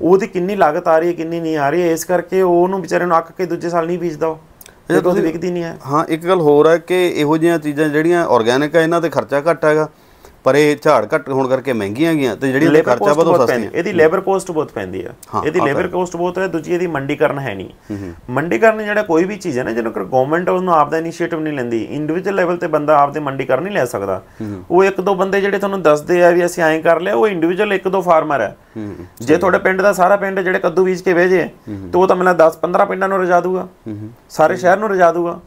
ਉਹਦੀ ਕਿੰਨੀ ਲਾਗਤ ਆ ਰਹੀ ਹੈ ਕਿੰਨੀ ਨਹੀਂ ਆ ਰਹੀ ਇਸ ਕਰਕੇ ਉਹਨੂੰ ਵਿਚਾਰੇ ਨੂੰ ਅੱਕ ਕੇ ਦੂਜੇ ਸਾਲ ਨਹੀਂ ਬੀਜਦਾ ਉਹ ਜੇ ਤੁਸੀਂ ਵਿਕਦੀ ਨਹੀਂ ਹੈ ਹਾਂ ਇੱਕ ਗੱਲ ਹੋਰ ਹੈ ਕਿ ਇਹੋ ਜਿਹੀਆਂ ਚੀਜ਼ਾਂ ਜਿਹੜੀਆਂ ਆਰਗੈਨਿਕ ਹੈ ਇਹਨਾਂ ਤੇ ਖਰਚਾ ਘੱਟ ਹੈਗਾ ਪਰ ਇਹ ਝਾੜ ਘਟ ਹੋਣ ਕਰਕੇ ਮਹਿੰਗੀਆਂ ਗਈਆਂ ਤੇ ਜਿਹੜੀ ਖਰਚਾ ਵੱਧ ਹੋ ਹੈ ਇਹਦੀ ਲੇਬਰ ਕੋਸਟ ਬਹੁਤ ਪੈਂਦੀ ਆ ਇਹਦੀ ਲੇਬਰ ਕੋਸਟ ਬਹੁਤ ਹੈ ਦੂਜੀ ਇਹਦੀ ਮੰਡੀਕਰਨ ਹੈ ਨਹੀਂ ਮੰਡੀਕਰਨ ਜਿਹੜਾ ਕੋਈ ਵੀ ਚੀਜ਼ ਹੈ ਨਾ ਜਿਹਨੂੰ ਗਵਰਨਮੈਂਟ ਉਹਨੂੰ ਆਪਦਾ ਇਨੀਸ਼ੀਏਟਿਵ ਨਹੀਂ ਲੈਂਦੀ ਇੰਡੀਵਿਜੂਅਲ ਲੈਵਲ ਤੇ ਬੰਦਾ ਆਪਦੇ ਮੰਡੀਕਰਨ ਨਹੀਂ ਲੈ ਸਕਦਾ ਉਹ ਇੱਕ ਦੋ ਬੰਦੇ ਜਿਹੜੇ ਤੁਹਾਨੂੰ ਦੱਸਦੇ ਆ ਵੀ ਅਸੀਂ ਐਂ ਕਰ ਲਿਆ ਉਹ ਇੰਡੀਵਿਜੂਅਲ ਇੱਕ ਦੋ ਫਾਰਮਰ ਹੈ ਜੇ ਤੁਹਾਡੇ ਪਿੰਡ ਦਾ ਸਾਰਾ ਪਿੰਡ ਜਿਹੜੇ ਕੱਦੂ ਬੀਜ ਕੇ ਵੇਜੇ ਤੇ ਉਹ ਤਾਂ ਮੈਨੂੰ 10 15 ਪਿੰਡਾਂ ਨੂੰ ਰਜਾ ਦੂਗਾ ਸਾਰੇ ਸ਼ਹਿਰ ਨੂੰ ਰਜਾ ਦੂਗਾ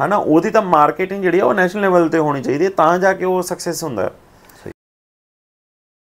ਹਨਾ ਉਹਦੀ ਤਾਂ ਮਾਰਕੀਟਿੰਗ ਜਿਹੜੀ ਆ ਉਹ ਨੈਸ਼ਨਲ ਲੈਵਲ ਤੇ ਹੋਣੀ ਚਾਹੀਦੀ ਹੈ ਤਾਂ ਜਾ ਕੇ ਉਹ ਸਕਸੈਸ ਹੁੰਦਾ ਹੈ